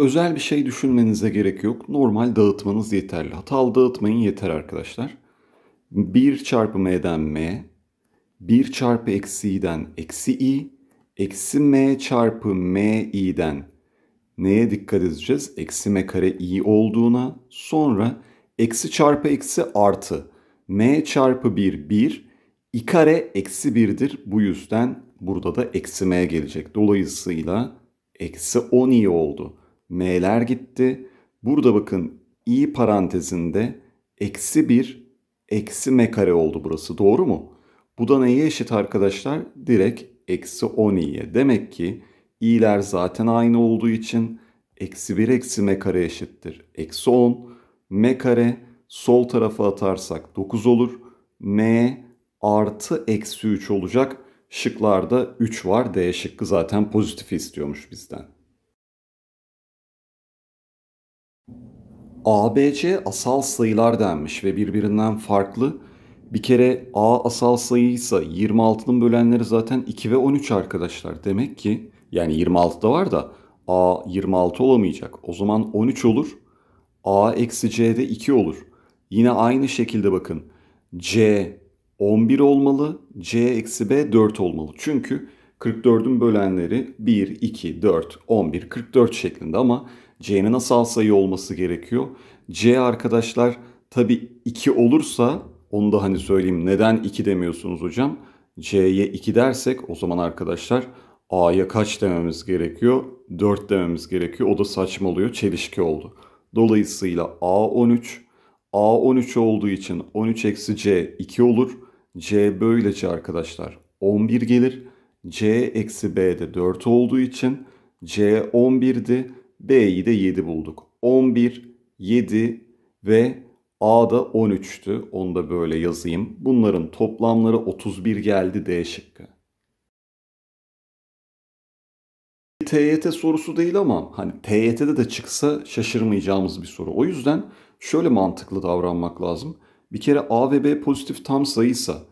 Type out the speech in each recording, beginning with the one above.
özel bir şey düşünmenize gerek yok. Normal dağıtmanız yeterli. Hatalı dağıtmayın yeter arkadaşlar. 1 çarpı m'den m, 1 çarpı eksi i'den eksi i, eksi m çarpı m i'den neye dikkat edeceğiz? Eksi m kare i olduğuna sonra eksi çarpı eksi artı m çarpı 1 1 i kare eksi 1'dir. Bu yüzden burada da eksi m gelecek. Dolayısıyla eksi 10 i oldu m'ler gitti. Burada bakın i parantezinde eksi 1 eksi m kare oldu burası doğru mu? Bu da neye eşit arkadaşlar? Direkt eksi 10 i'ye. Demek ki i'ler zaten aynı olduğu için eksi 1 eksi m kare eşittir. Eksi 10 m kare sol tarafa atarsak 9 olur. m artı eksi 3 olacak. Şıklarda 3 var. D şıkkı zaten pozitif istiyormuş bizden. ABC asal sayılar denmiş ve birbirinden farklı. Bir kere A asal sayıysa 26'nın bölenleri zaten 2 ve 13 arkadaşlar. Demek ki yani 26 da var da A 26 olamayacak. O zaman 13 olur. A eksi C de 2 olur. Yine aynı şekilde bakın. C 11 olmalı. C eksi B 4 olmalı. Çünkü 44'ün bölenleri 1, 2, 4, 11, 44 şeklinde ama C'nin asal sayı olması gerekiyor. C arkadaşlar tabi 2 olursa onu da hani söyleyeyim neden 2 demiyorsunuz hocam? C'ye 2 dersek o zaman arkadaşlar A'ya kaç dememiz gerekiyor? 4 dememiz gerekiyor. O da saçma oluyor. Çelişki oldu. Dolayısıyla A 13. A 13 olduğu için 13 eksi C 2 olur. C böylece arkadaşlar 11 gelir. C eksi B de 4 olduğu için C 11'di. B'yi de 7 bulduk. 11, 7 ve A'da 13'tü. Onu da böyle yazayım. Bunların toplamları 31 geldi D şıkkı. TYT sorusu değil ama hani TYT'de de çıksa şaşırmayacağımız bir soru. O yüzden şöyle mantıklı davranmak lazım. Bir kere A ve B pozitif tam sayıysa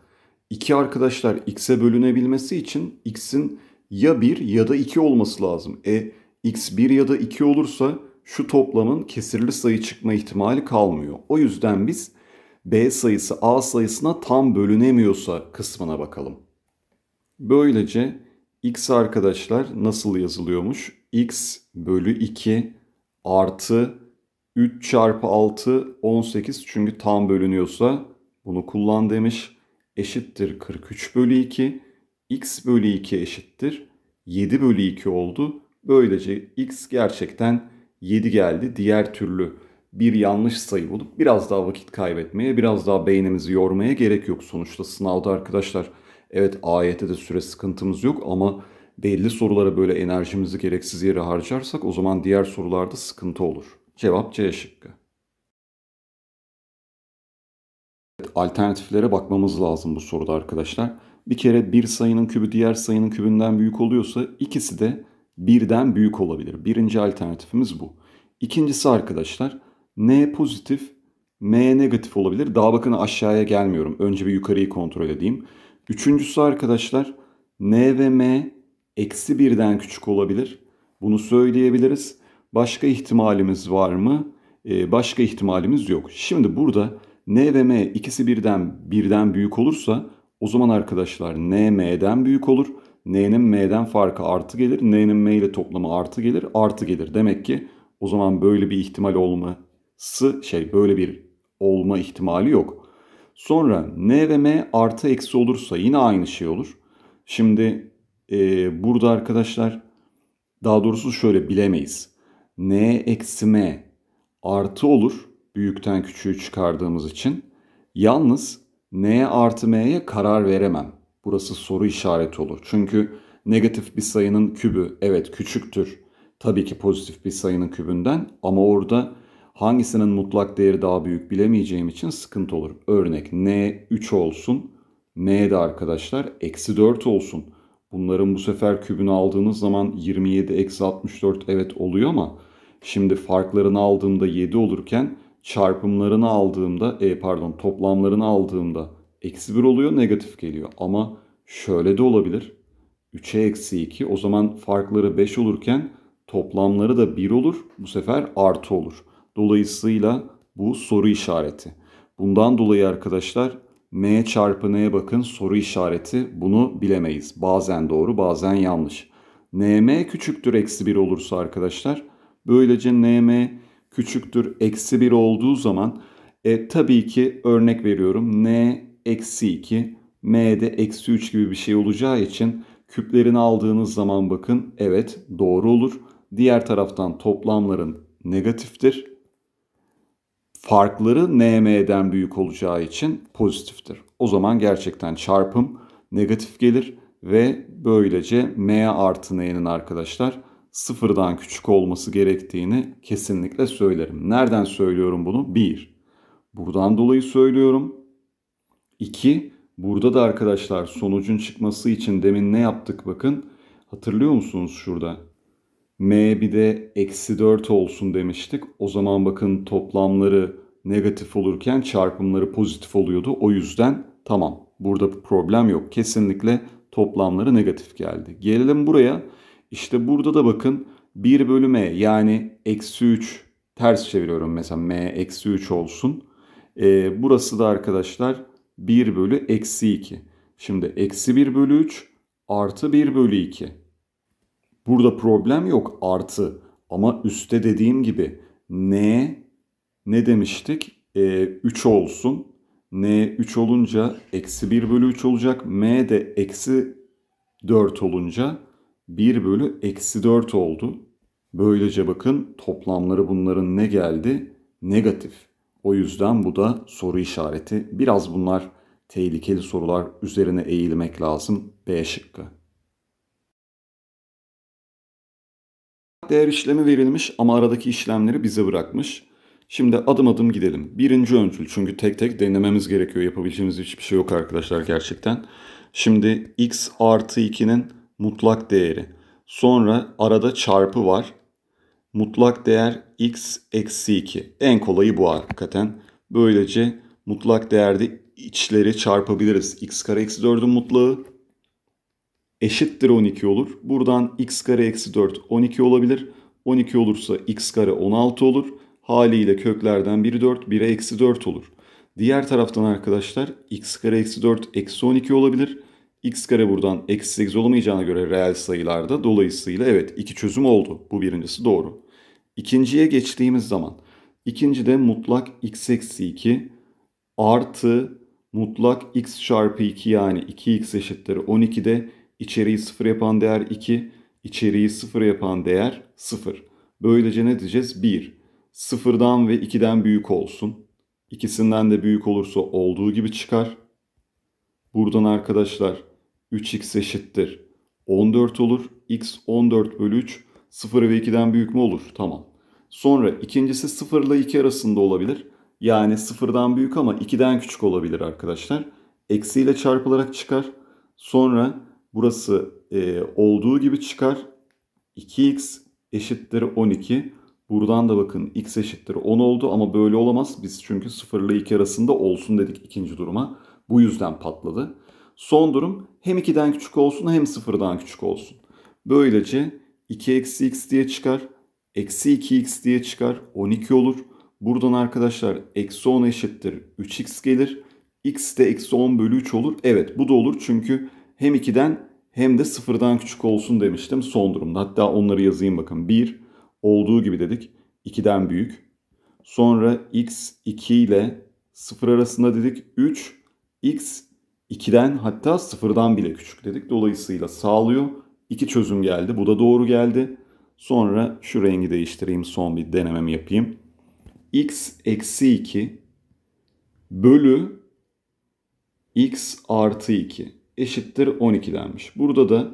iki arkadaşlar x'e bölünebilmesi için x'in ya 1 ya da 2 olması lazım. E x 1 ya da 2 olursa şu toplamın kesirli sayı çıkma ihtimali kalmıyor. O yüzden biz b sayısı a sayısına tam bölünemiyorsa kısmına bakalım. Böylece x arkadaşlar nasıl yazılıyormuş? x bölü 2 artı 3 çarpı 6 18 çünkü tam bölünüyorsa bunu kullan demiş. Eşittir 43 bölü 2. x bölü 2 eşittir. 7 bölü 2 oldu. Böylece x gerçekten 7 geldi. Diğer türlü bir yanlış sayı bulup biraz daha vakit kaybetmeye, biraz daha beynimizi yormaya gerek yok. Sonuçta sınavda arkadaşlar evet AYT'de süre sıkıntımız yok ama belli sorulara böyle enerjimizi gereksiz yere harcarsak o zaman diğer sorularda sıkıntı olur. Cevap C şıkkı. Evet, alternatiflere bakmamız lazım bu soruda arkadaşlar. Bir kere bir sayının kübü diğer sayının kübünden büyük oluyorsa ikisi de birden büyük olabilir. Birinci alternatifimiz bu. İkincisi arkadaşlar N pozitif M negatif olabilir. Daha bakın aşağıya gelmiyorum. Önce bir yukarıyı kontrol edeyim. Üçüncüsü arkadaşlar N ve M eksi birden küçük olabilir. Bunu söyleyebiliriz. Başka ihtimalimiz var mı? Ee, başka ihtimalimiz yok. Şimdi burada N ve M ikisi birden birden büyük olursa o zaman arkadaşlar N M'den büyük olur n'nin m'den farkı artı gelir. n'nin m ile toplamı artı gelir. Artı gelir. Demek ki o zaman böyle bir ihtimal olması şey böyle bir olma ihtimali yok. Sonra n ve m artı eksi olursa yine aynı şey olur. Şimdi e, burada arkadaşlar daha doğrusu şöyle bilemeyiz. n eksi m artı olur büyükten küçüğü çıkardığımız için. Yalnız n artı m'ye karar veremem. Burası soru işareti olur. Çünkü negatif bir sayının kübü evet küçüktür. Tabii ki pozitif bir sayının kübünden ama orada hangisinin mutlak değeri daha büyük bilemeyeceğim için sıkıntı olur. Örnek n 3 olsun. n de arkadaşlar eksi 4 olsun. Bunların bu sefer kübünü aldığınız zaman 27 eksi 64 evet oluyor ama şimdi farklarını aldığımda 7 olurken çarpımlarını aldığımda e pardon toplamlarını aldığımda eksi 1 oluyor negatif geliyor. Ama şöyle de olabilir. 3'e eksi 2 o zaman farkları 5 olurken toplamları da 1 olur. Bu sefer artı olur. Dolayısıyla bu soru işareti. Bundan dolayı arkadaşlar m çarpı n'ye bakın soru işareti bunu bilemeyiz. Bazen doğru bazen yanlış. nm küçüktür eksi 1 olursa arkadaşlar böylece nm küçüktür eksi 1 olduğu zaman e, tabii ki örnek veriyorum n eksi 2, m'de eksi 3 gibi bir şey olacağı için küplerini aldığınız zaman bakın evet doğru olur. Diğer taraftan toplamların negatiftir. Farkları nm'den büyük olacağı için pozitiftir. O zaman gerçekten çarpım negatif gelir ve böylece m artı n'nin arkadaşlar sıfırdan küçük olması gerektiğini kesinlikle söylerim. Nereden söylüyorum bunu? 1. Buradan dolayı söylüyorum. 2. Burada da arkadaşlar sonucun çıkması için demin ne yaptık bakın. Hatırlıyor musunuz şurada? M bir de eksi 4 olsun demiştik. O zaman bakın toplamları negatif olurken çarpımları pozitif oluyordu. O yüzden tamam burada problem yok. Kesinlikle toplamları negatif geldi. Gelelim buraya. İşte burada da bakın 1 bölü m yani eksi 3 ters çeviriyorum mesela m eksi 3 olsun. Ee, burası da arkadaşlar 1 bölü eksi 2. Şimdi eksi 1 bölü 3 artı 1 bölü 2. Burada problem yok artı ama üstte dediğim gibi n ne demiştik? E, 3 olsun. n 3 olunca eksi 1 bölü 3 olacak. m de eksi 4 olunca 1 bölü eksi 4 oldu. Böylece bakın toplamları bunların ne geldi? Negatif. O yüzden bu da soru işareti. Biraz bunlar tehlikeli sorular üzerine eğilmek lazım. B şıkkı. Değer işlemi verilmiş ama aradaki işlemleri bize bırakmış. Şimdi adım adım gidelim. Birinci öncül çünkü tek tek denememiz gerekiyor. Yapabileceğimiz hiçbir şey yok arkadaşlar gerçekten. Şimdi x artı 2'nin mutlak değeri. Sonra arada çarpı var mutlak değer x eksi 2. En kolayı bu hakikaten. Böylece mutlak değerde içleri çarpabiliriz. x kare eksi 4'ün mutlağı eşittir 12 olur. Buradan x kare eksi 4 12 olabilir. 12 olursa x kare 16 olur. Haliyle köklerden biri 4, 1'e eksi 4 olur. Diğer taraftan arkadaşlar x kare eksi 4 eksi 12 olabilir x kare buradan eksi 8 olamayacağına göre reel sayılarda dolayısıyla evet iki çözüm oldu. Bu birincisi doğru. İkinciye geçtiğimiz zaman ikinci de mutlak x eksi 2 artı mutlak x çarpı 2 yani 2x eşittir 12 de içeriği 0 yapan değer 2, içeriği 0 yapan değer 0. Böylece ne diyeceğiz? 1. 0'dan ve 2'den büyük olsun. İkisinden de büyük olursa olduğu gibi çıkar. Buradan arkadaşlar 3x eşittir 14 olur. x 14 bölü 3 0 ve 2'den büyük mü olur? Tamam. Sonra ikincisi 0 ile 2 arasında olabilir. Yani 0'dan büyük ama 2'den küçük olabilir arkadaşlar. Eksiyle çarpılarak çıkar. Sonra burası e, olduğu gibi çıkar. 2x eşittir 12. Buradan da bakın x eşittir 10 oldu ama böyle olamaz. Biz çünkü 0 ile 2 arasında olsun dedik ikinci duruma. Bu yüzden patladı. Son durum hem 2'den küçük olsun hem 0'dan küçük olsun. Böylece 2 eksi x diye çıkar. Eksi 2x diye çıkar. 12 olur. Buradan arkadaşlar eksi 10 eşittir 3x gelir. x de eksi 10 bölü 3 olur. Evet bu da olur çünkü hem 2'den hem de 0'dan küçük olsun demiştim son durumda. Hatta onları yazayım bakın. 1 olduğu gibi dedik. 2'den büyük. Sonra x 2 ile 0 arasında dedik. 3 x 2'den hatta 0'dan bile küçük dedik. Dolayısıyla sağlıyor. İki çözüm geldi. Bu da doğru geldi. Sonra şu rengi değiştireyim. Son bir denememi yapayım. x eksi 2 bölü x artı 2 eşittir 12 denmiş. Burada da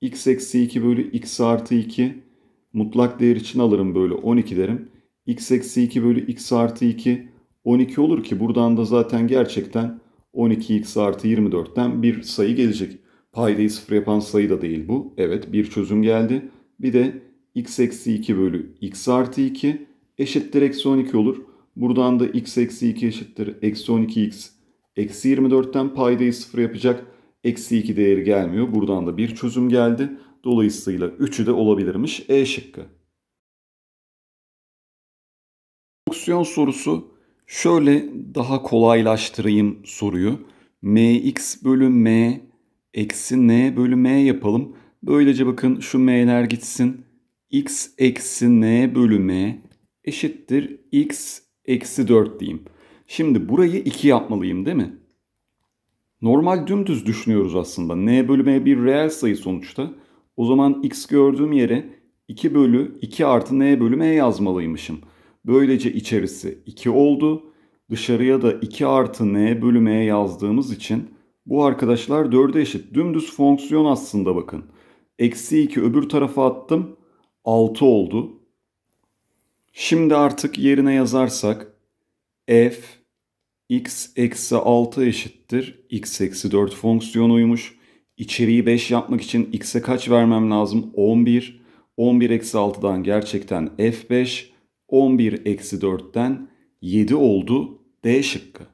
x eksi 2 bölü x artı 2 mutlak değer için alırım böyle 12 derim. x eksi 2 bölü x artı 2 12 olur ki buradan da zaten gerçekten 12x artı 24'ten bir sayı gelecek. Paydayı sıfır yapan sayı da değil bu. Evet bir çözüm geldi. Bir de x eksi 2 bölü x artı 2 eşittir eksi 12 olur. Buradan da x eksi 2 eşittir eksi 12x eksi 24'ten paydayı sıfır yapacak. Eksi 2 değeri gelmiyor. Buradan da bir çözüm geldi. Dolayısıyla 3'ü de olabilirmiş E şıkkı. Fonksiyon sorusu Şöyle daha kolaylaştırayım soruyu. mx bölü m eksi n bölü m yapalım. Böylece bakın şu m'ler gitsin. x eksi n bölü m eşittir x eksi 4 diyeyim. Şimdi burayı 2 yapmalıyım değil mi? Normal dümdüz düşünüyoruz aslında. n bölü m bir reel sayı sonuçta. O zaman x gördüğüm yere 2 bölü 2 artı n bölü m yazmalıymışım. Böylece içerisi 2 oldu. Dışarıya da 2 artı n bölü m yazdığımız için bu arkadaşlar 4'e eşit. Dümdüz fonksiyon aslında bakın. Eksi 2 öbür tarafa attım. 6 oldu. Şimdi artık yerine yazarsak f x eksi 6 eşittir. x eksi 4 fonksiyonuymuş. İçeriği 5 yapmak için x'e kaç vermem lazım? 11. 11 eksi 6'dan gerçekten f5. 11 eksi 4'ten 7 oldu D şıkkı.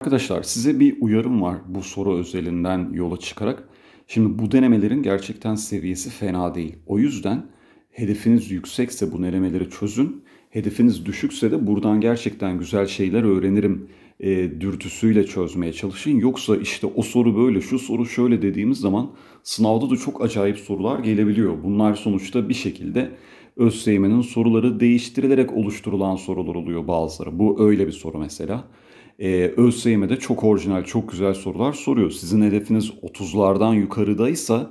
Arkadaşlar size bir uyarım var bu soru özelinden yola çıkarak. Şimdi bu denemelerin gerçekten seviyesi fena değil. O yüzden hedefiniz yüksekse bu denemeleri çözün. Hedefiniz düşükse de buradan gerçekten güzel şeyler öğrenirim e, dürtüsüyle çözmeye çalışın. Yoksa işte o soru böyle, şu soru şöyle dediğimiz zaman sınavda da çok acayip sorular gelebiliyor. Bunlar sonuçta bir şekilde ÖSYM'nin soruları değiştirilerek oluşturulan sorular oluyor bazıları. Bu öyle bir soru mesela. Ee, ÖSYM'de çok orijinal, çok güzel sorular soruyor. Sizin hedefiniz 30'lardan yukarıdaysa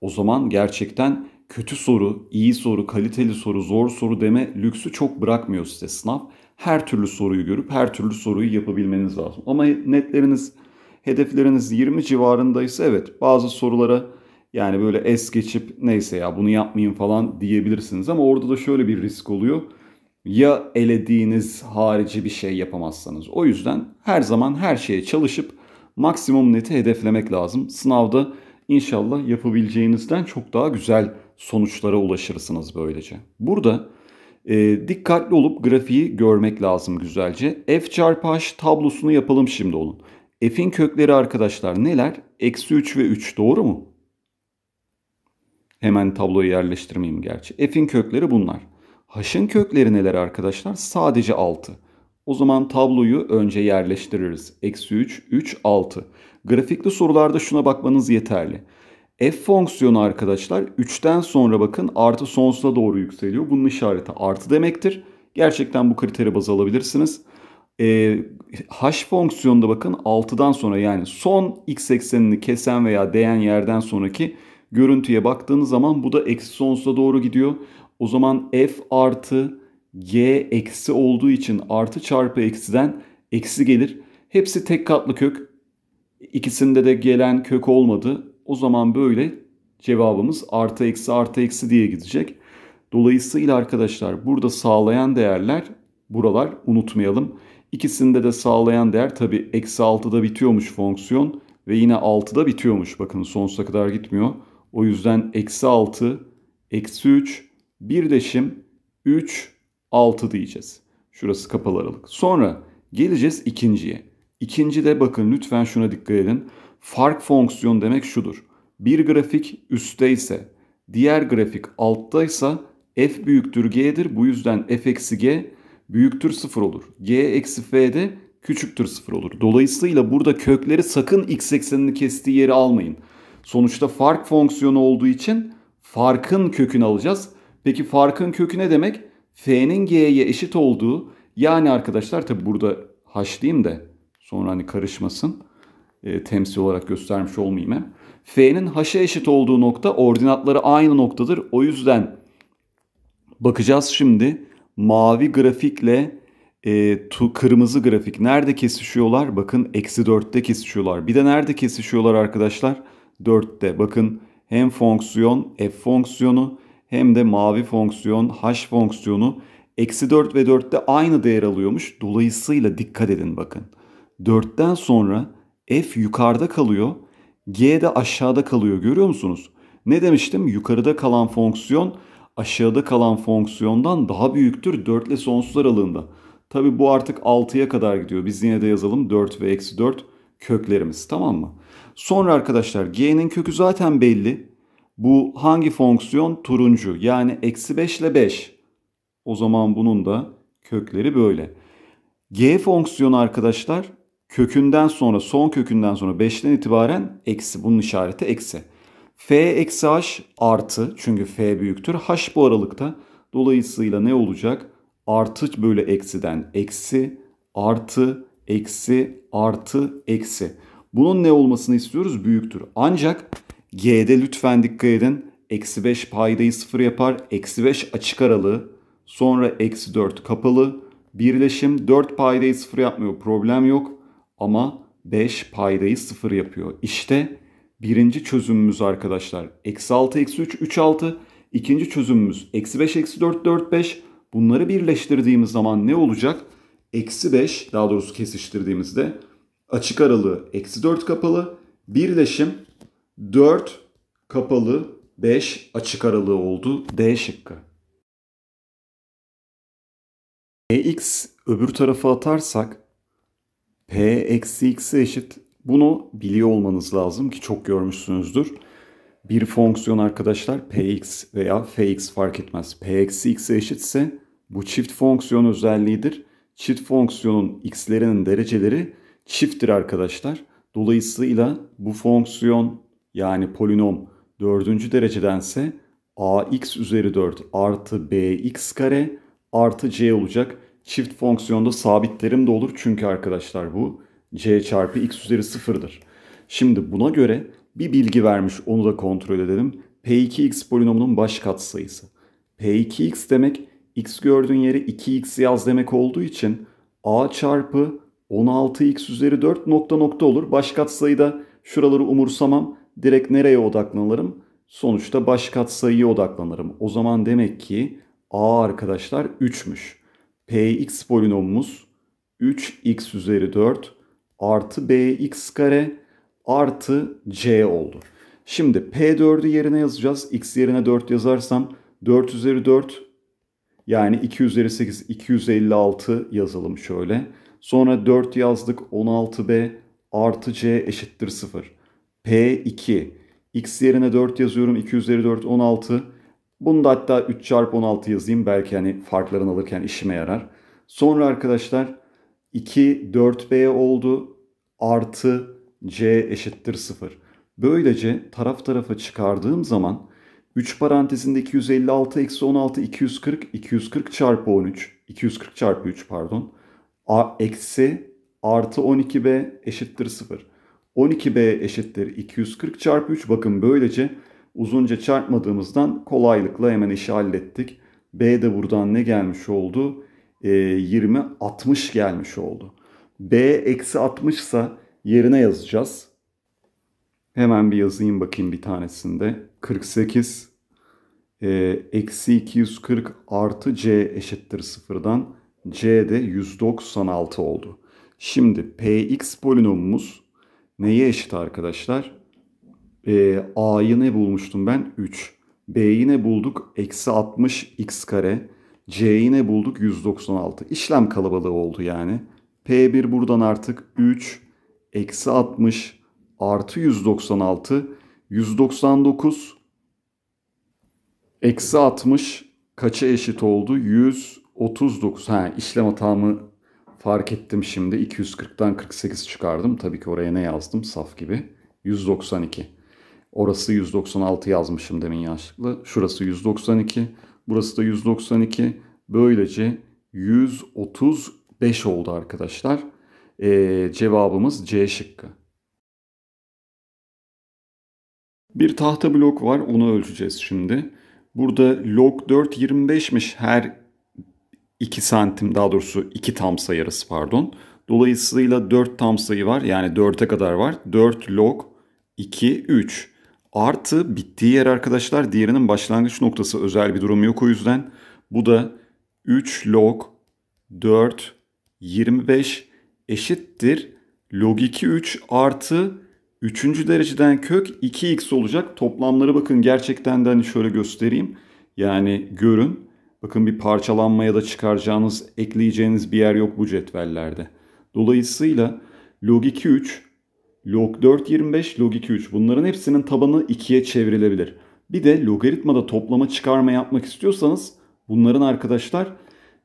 o zaman gerçekten kötü soru, iyi soru, kaliteli soru, zor soru deme lüksü çok bırakmıyor size sınav her türlü soruyu görüp her türlü soruyu yapabilmeniz lazım. Ama netleriniz, hedefleriniz 20 civarındaysa evet bazı sorulara yani böyle es geçip neyse ya bunu yapmayın falan diyebilirsiniz. Ama orada da şöyle bir risk oluyor. Ya elediğiniz harici bir şey yapamazsanız. O yüzden her zaman her şeye çalışıp maksimum neti hedeflemek lazım. Sınavda inşallah yapabileceğinizden çok daha güzel sonuçlara ulaşırsınız böylece. Burada e, dikkatli olup grafiği görmek lazım güzelce. F çarpı H tablosunu yapalım şimdi onun. F'in kökleri arkadaşlar neler? Eksi 3 ve 3 doğru mu? Hemen tabloyu yerleştirmeyeyim gerçi. F'in kökleri bunlar. H'ın kökleri neler arkadaşlar? Sadece 6. O zaman tabloyu önce yerleştiririz. Eksi 3, 3, 6. Grafikli sorularda şuna bakmanız yeterli. F fonksiyonu arkadaşlar 3'ten sonra bakın artı sonsuza doğru yükseliyor. Bunun işareti artı demektir. Gerçekten bu kriteri baz alabilirsiniz. E, h fonksiyonunda bakın 6'dan sonra yani son x eksenini kesen veya değen yerden sonraki görüntüye baktığınız zaman bu da eksi sonsuza doğru gidiyor. O zaman f artı g eksi olduğu için artı çarpı eksiden eksi gelir. Hepsi tek katlı kök. İkisinde de gelen kök olmadı. O zaman böyle cevabımız artı eksi artı eksi diye gidecek. Dolayısıyla arkadaşlar burada sağlayan değerler buralar unutmayalım. İkisinde de sağlayan değer tabi eksi 6'da bitiyormuş fonksiyon ve yine 6'da bitiyormuş. Bakın sonsuza kadar gitmiyor. O yüzden eksi 6, eksi 3, bir deşim 3, 6 diyeceğiz. Şurası kapalı aralık. Sonra geleceğiz ikinciye. İkinci de bakın lütfen şuna dikkat edin. Fark fonksiyon demek şudur. Bir grafik üstte ise diğer grafik altta ise f büyüktür g'dir. Bu yüzden f eksi g büyüktür 0 olur. g eksi f de küçüktür 0 olur. Dolayısıyla burada kökleri sakın x eksenini kestiği yeri almayın. Sonuçta fark fonksiyonu olduğu için farkın kökünü alacağız. Peki farkın kökü ne demek? f'nin g'ye eşit olduğu yani arkadaşlar tabi burada h diyeyim de sonra hani karışmasın e, temsil olarak göstermiş olmayayım hem. F'nin h'e eşit olduğu nokta ordinatları aynı noktadır. O yüzden bakacağız şimdi mavi grafikle e, tu, kırmızı grafik nerede kesişiyorlar? Bakın eksi 4'te kesişiyorlar. Bir de nerede kesişiyorlar arkadaşlar? 4'te. Bakın hem fonksiyon f fonksiyonu hem de mavi fonksiyon h fonksiyonu eksi 4 ve 4'te aynı değer alıyormuş. Dolayısıyla dikkat edin bakın. 4'ten sonra F yukarıda kalıyor. G de aşağıda kalıyor görüyor musunuz? Ne demiştim? Yukarıda kalan fonksiyon aşağıda kalan fonksiyondan daha büyüktür 4 ile sonsuz aralığında. Tabi bu artık 6'ya kadar gidiyor. Biz yine de yazalım 4 ve eksi 4 köklerimiz tamam mı? Sonra arkadaşlar g'nin kökü zaten belli. Bu hangi fonksiyon? Turuncu yani eksi 5 ile 5. O zaman bunun da kökleri böyle. G fonksiyonu arkadaşlar kökünden sonra son kökünden sonra 5'ten itibaren eksi. Bunun işareti eksi. F eksi H artı çünkü F büyüktür. H bu aralıkta. Dolayısıyla ne olacak? Artı bölü eksiden eksi artı eksi artı eksi. Bunun ne olmasını istiyoruz? Büyüktür. Ancak G'de lütfen dikkat edin. Eksi 5 paydayı 0 yapar. Eksi 5 açık aralığı. Sonra eksi 4 kapalı. Birleşim 4 paydayı 0 yapmıyor. Problem yok ama 5 paydayı 0 yapıyor. İşte birinci çözümümüz arkadaşlar. Eksi 6 eksi 3 3 6. İkinci çözümümüz eksi 5 eksi 4 4 5. Bunları birleştirdiğimiz zaman ne olacak? Eksi 5 daha doğrusu kesiştirdiğimizde açık aralığı eksi 4 kapalı. Birleşim 4 kapalı 5 açık aralığı oldu. D şıkkı. Ex öbür tarafa atarsak P eksi x'e eşit. Bunu biliyor olmanız lazım ki çok görmüşsünüzdür. Bir fonksiyon arkadaşlar px veya fx fark etmez. p eksi x'e eşitse bu çift fonksiyon özelliğidir. Çift fonksiyonun x'lerinin dereceleri çifttir arkadaşlar. Dolayısıyla bu fonksiyon yani polinom dördüncü derecedense ax üzeri 4 artı bx kare artı c olacak. Çift fonksiyonda sabitlerim de olur çünkü arkadaşlar bu c çarpı x üzeri sıfırdır. Şimdi buna göre bir bilgi vermiş onu da kontrol edelim. P2x polinomunun baş katsayısı. P2x demek x gördüğün yere 2x yaz demek olduğu için a çarpı 16x üzeri 4 nokta nokta olur. Baş katsayıda şuraları umursamam. Direkt nereye odaklanırım? Sonuçta baş katsayıya odaklanırım. O zaman demek ki a arkadaşlar 3'müş px polinomumuz 3x üzeri 4 artı bx kare artı c oldu. Şimdi p4'ü yerine yazacağız. x yerine 4 yazarsam 4 üzeri 4 yani 2 üzeri 8 256 yazalım şöyle. Sonra 4 yazdık 16b artı c eşittir 0. p2 x yerine 4 yazıyorum 2 üzeri 4 16 bunu da hatta 3 çarpı 16 yazayım. Belki hani farklarını alırken işime yarar. Sonra arkadaşlar 2 4B oldu. Artı C eşittir 0. Böylece taraf tarafa çıkardığım zaman 3 parantezinde 256 eksi 16 240 240 çarpı 13 240 çarpı 3 pardon A, eksi artı 12b eşittir 0. 12b eşittir 240 çarpı 3 bakın böylece uzunca çarpmadığımızdan kolaylıkla hemen işi hallettik. B de buradan ne gelmiş oldu? E, 20 60 gelmiş oldu. B eksi 60 ise yerine yazacağız. Hemen bir yazayım bakayım bir tanesinde. 48 ee, eksi 240 artı C eşittir sıfırdan. C de 196 oldu. Şimdi Px polinomumuz neye eşit arkadaşlar? E, A'yı ne bulmuştum ben? 3. B'yi ne bulduk? Eksi 60 x kare. C'yi ne bulduk? 196. İşlem kalabalığı oldu yani. P1 buradan artık 3, eksi 60, artı 196, 199, eksi 60 kaça eşit oldu? 139. Ha, işlem hatamı fark ettim şimdi. 240'tan 48 çıkardım. Tabii ki oraya ne yazdım? Saf gibi. 192. Orası 196 yazmışım demin yanlışlıkla. Şurası 192. Burası da 192. Böylece 135 oldu arkadaşlar. Ee, cevabımız C şıkkı. Bir tahta blok var. Onu ölçeceğiz şimdi. Burada log 4 25'miş her 2 santim daha doğrusu 2 tam sayı arası pardon. Dolayısıyla 4 tam sayı var. Yani 4'e kadar var. 4 log 2 3. Artı bittiği yer arkadaşlar diğerinin başlangıç noktası özel bir durum yok o yüzden. Bu da 3 log 4 25 eşittir log 2 3 artı 3. dereceden kök 2x olacak. Toplamları bakın gerçekten de hani şöyle göstereyim. Yani görün. Bakın bir parçalanmaya da çıkaracağınız, ekleyeceğiniz bir yer yok bu cetvellerde. Dolayısıyla log 2 3 log 4 25 log 2 3 bunların hepsinin tabanı 2'ye çevrilebilir. Bir de logaritmada toplama çıkarma yapmak istiyorsanız bunların arkadaşlar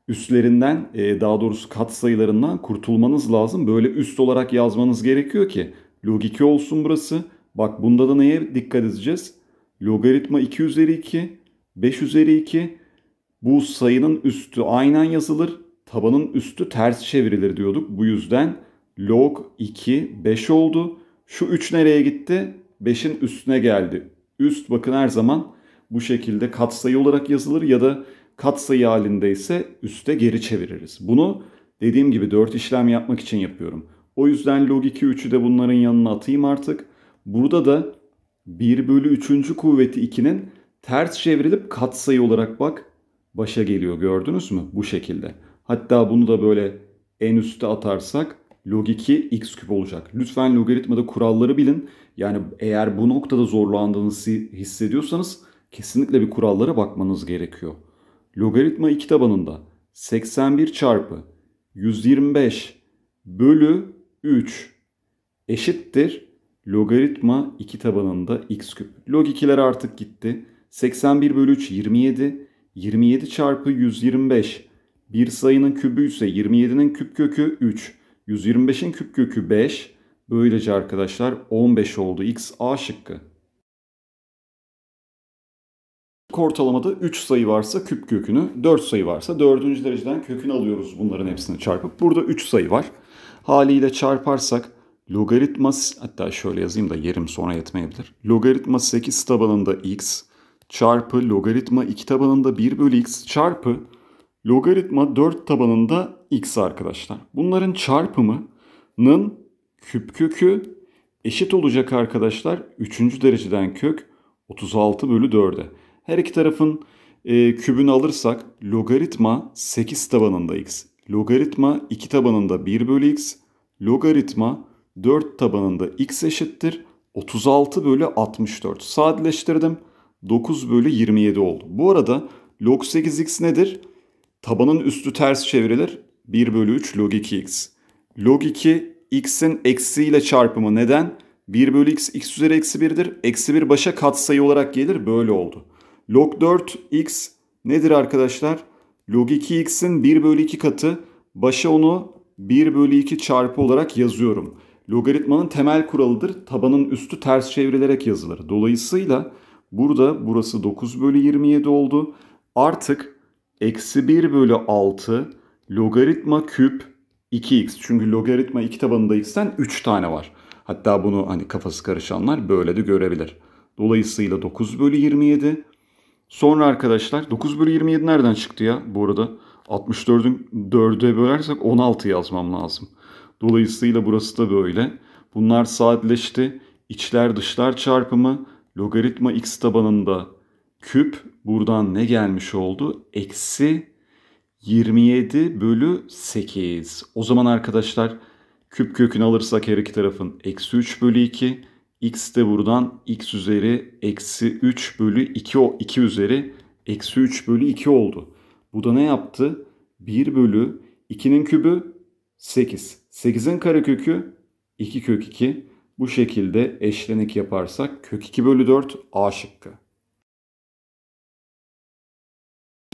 üstlerinden e, daha doğrusu kat sayılarından kurtulmanız lazım. Böyle üst olarak yazmanız gerekiyor ki log 2 olsun burası. Bak bunda da neye dikkat edeceğiz? Logaritma 2 üzeri 2, 5 üzeri 2. Bu sayının üstü aynen yazılır. Tabanın üstü ters çevrilir diyorduk. Bu yüzden log 2 5 oldu. Şu 3 nereye gitti? 5'in üstüne geldi. Üst bakın her zaman bu şekilde katsayı olarak yazılır ya da katsayı halinde ise üste geri çeviririz. Bunu dediğim gibi 4 işlem yapmak için yapıyorum. O yüzden log 2 3'ü de bunların yanına atayım artık. Burada da 1 bölü 3. kuvveti 2'nin ters çevrilip katsayı olarak bak başa geliyor gördünüz mü? Bu şekilde. Hatta bunu da böyle en üste atarsak log 2 x küp olacak. Lütfen logaritmada kuralları bilin. Yani eğer bu noktada zorlandığınızı hissediyorsanız kesinlikle bir kurallara bakmanız gerekiyor. Logaritma 2 tabanında 81 çarpı 125 bölü 3 eşittir logaritma 2 tabanında x küp. Log 2'ler artık gitti. 81 bölü 3 27. 27 çarpı 125. Bir sayının kübü ise 27'nin küp kökü 3. 125'in küp kökü 5. Böylece arkadaşlar 15 oldu. X A şıkkı. Ortalamada 3 sayı varsa küp kökünü, 4 sayı varsa 4. dereceden kökünü alıyoruz bunların hepsini çarpıp. Burada 3 sayı var. Haliyle çarparsak logaritma, hatta şöyle yazayım da yerim sonra yetmeyebilir. Logaritma 8 tabanında x çarpı logaritma 2 tabanında 1 bölü x çarpı Logaritma 4 tabanında x arkadaşlar. Bunların çarpımının küp kökü eşit olacak arkadaşlar. 3. dereceden kök 36 bölü 4'e. Her iki tarafın e, kübünü alırsak logaritma 8 tabanında x. Logaritma 2 tabanında 1 bölü x. Logaritma 4 tabanında x eşittir. 36 bölü 64. Sadeleştirdim. 9 bölü 27 oldu. Bu arada log 8x nedir? Tabanın üstü ters çevrilir. 1 bölü 3 log 2x. Log 2 x'in eksiyle çarpımı neden? 1 bölü x x üzeri eksi 1'dir. Eksi 1 başa katsayı olarak gelir. Böyle oldu. Log 4 x nedir arkadaşlar? Log 2x'in 1 bölü 2 katı. Başa onu 1 bölü 2 çarpı olarak yazıyorum. Logaritmanın temel kuralıdır. Tabanın üstü ters çevrilerek yazılır. Dolayısıyla burada burası 9 bölü 27 oldu. Artık eksi 1 bölü 6 logaritma küp 2x. Çünkü logaritma 2 tabanında x'ten 3 tane var. Hatta bunu hani kafası karışanlar böyle de görebilir. Dolayısıyla 9 bölü 27. Sonra arkadaşlar 9 bölü 27 nereden çıktı ya bu arada? 64'ün 4'e bölersek 16 yazmam lazım. Dolayısıyla burası da böyle. Bunlar sadeleşti. İçler dışlar çarpımı logaritma x tabanında küp buradan ne gelmiş oldu? Eksi 27 bölü 8. O zaman arkadaşlar küp kökünü alırsak her iki tarafın eksi 3 bölü 2. X de buradan x üzeri eksi 3 bölü 2 o 2 üzeri eksi 3 bölü 2 oldu. Bu da ne yaptı? 1 bölü 2'nin kübü 8. 8'in karekökü 2 kök 2. Bu şekilde eşlenik yaparsak kök 2 bölü 4 A şıkkı.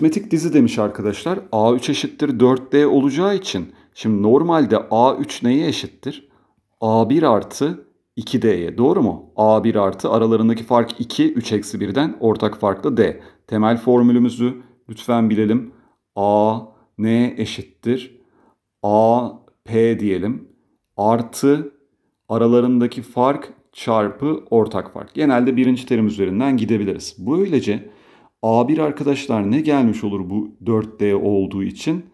Aritmetik dizi demiş arkadaşlar. A3 eşittir 4 d olacağı için şimdi normalde A3 neye eşittir? A1 artı 2D'ye doğru mu? A1 artı aralarındaki fark 2, 3 eksi 1'den ortak farkla D. Temel formülümüzü lütfen bilelim. A ne eşittir? A P diyelim. Artı aralarındaki fark çarpı ortak fark. Genelde birinci terim üzerinden gidebiliriz. Böylece A1 arkadaşlar ne gelmiş olur bu 4D olduğu için?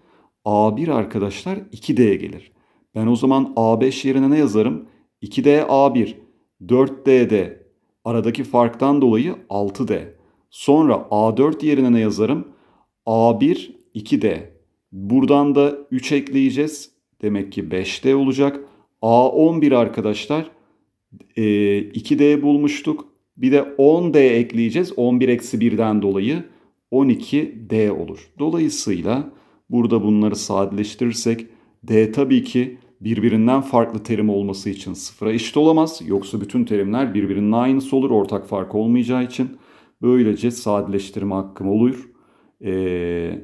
A1 arkadaşlar 2D'ye gelir. Ben o zaman A5 yerine ne yazarım? 2D A1, 4D'de aradaki farktan dolayı 6D. Sonra A4 yerine ne yazarım? A1, 2D. Buradan da 3 ekleyeceğiz. Demek ki 5D olacak. A11 arkadaşlar. E, 2D bulmuştuk. Bir de 10D ekleyeceğiz. 11 eksi 1'den dolayı 12D olur. Dolayısıyla burada bunları sadeleştirirsek D tabii ki birbirinden farklı terim olması için sıfıra eşit olamaz. Yoksa bütün terimler birbirinin aynısı olur. Ortak fark olmayacağı için. Böylece sadeleştirme hakkım olur. Ee,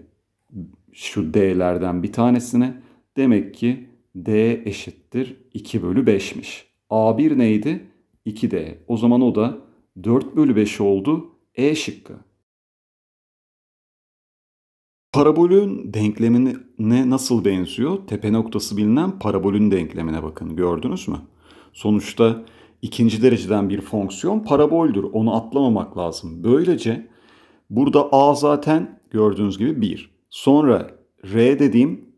şu D'lerden bir tanesine. Demek ki D eşittir 2 bölü 5'miş. A1 neydi? 2D. O zaman o da 4 bölü 5 oldu E şıkkı. Parabolün denklemine nasıl benziyor? Tepe noktası bilinen parabolün denklemine bakın. Gördünüz mü? Sonuçta ikinci dereceden bir fonksiyon paraboldür. Onu atlamamak lazım. Böylece burada A zaten gördüğünüz gibi 1. Sonra R dediğim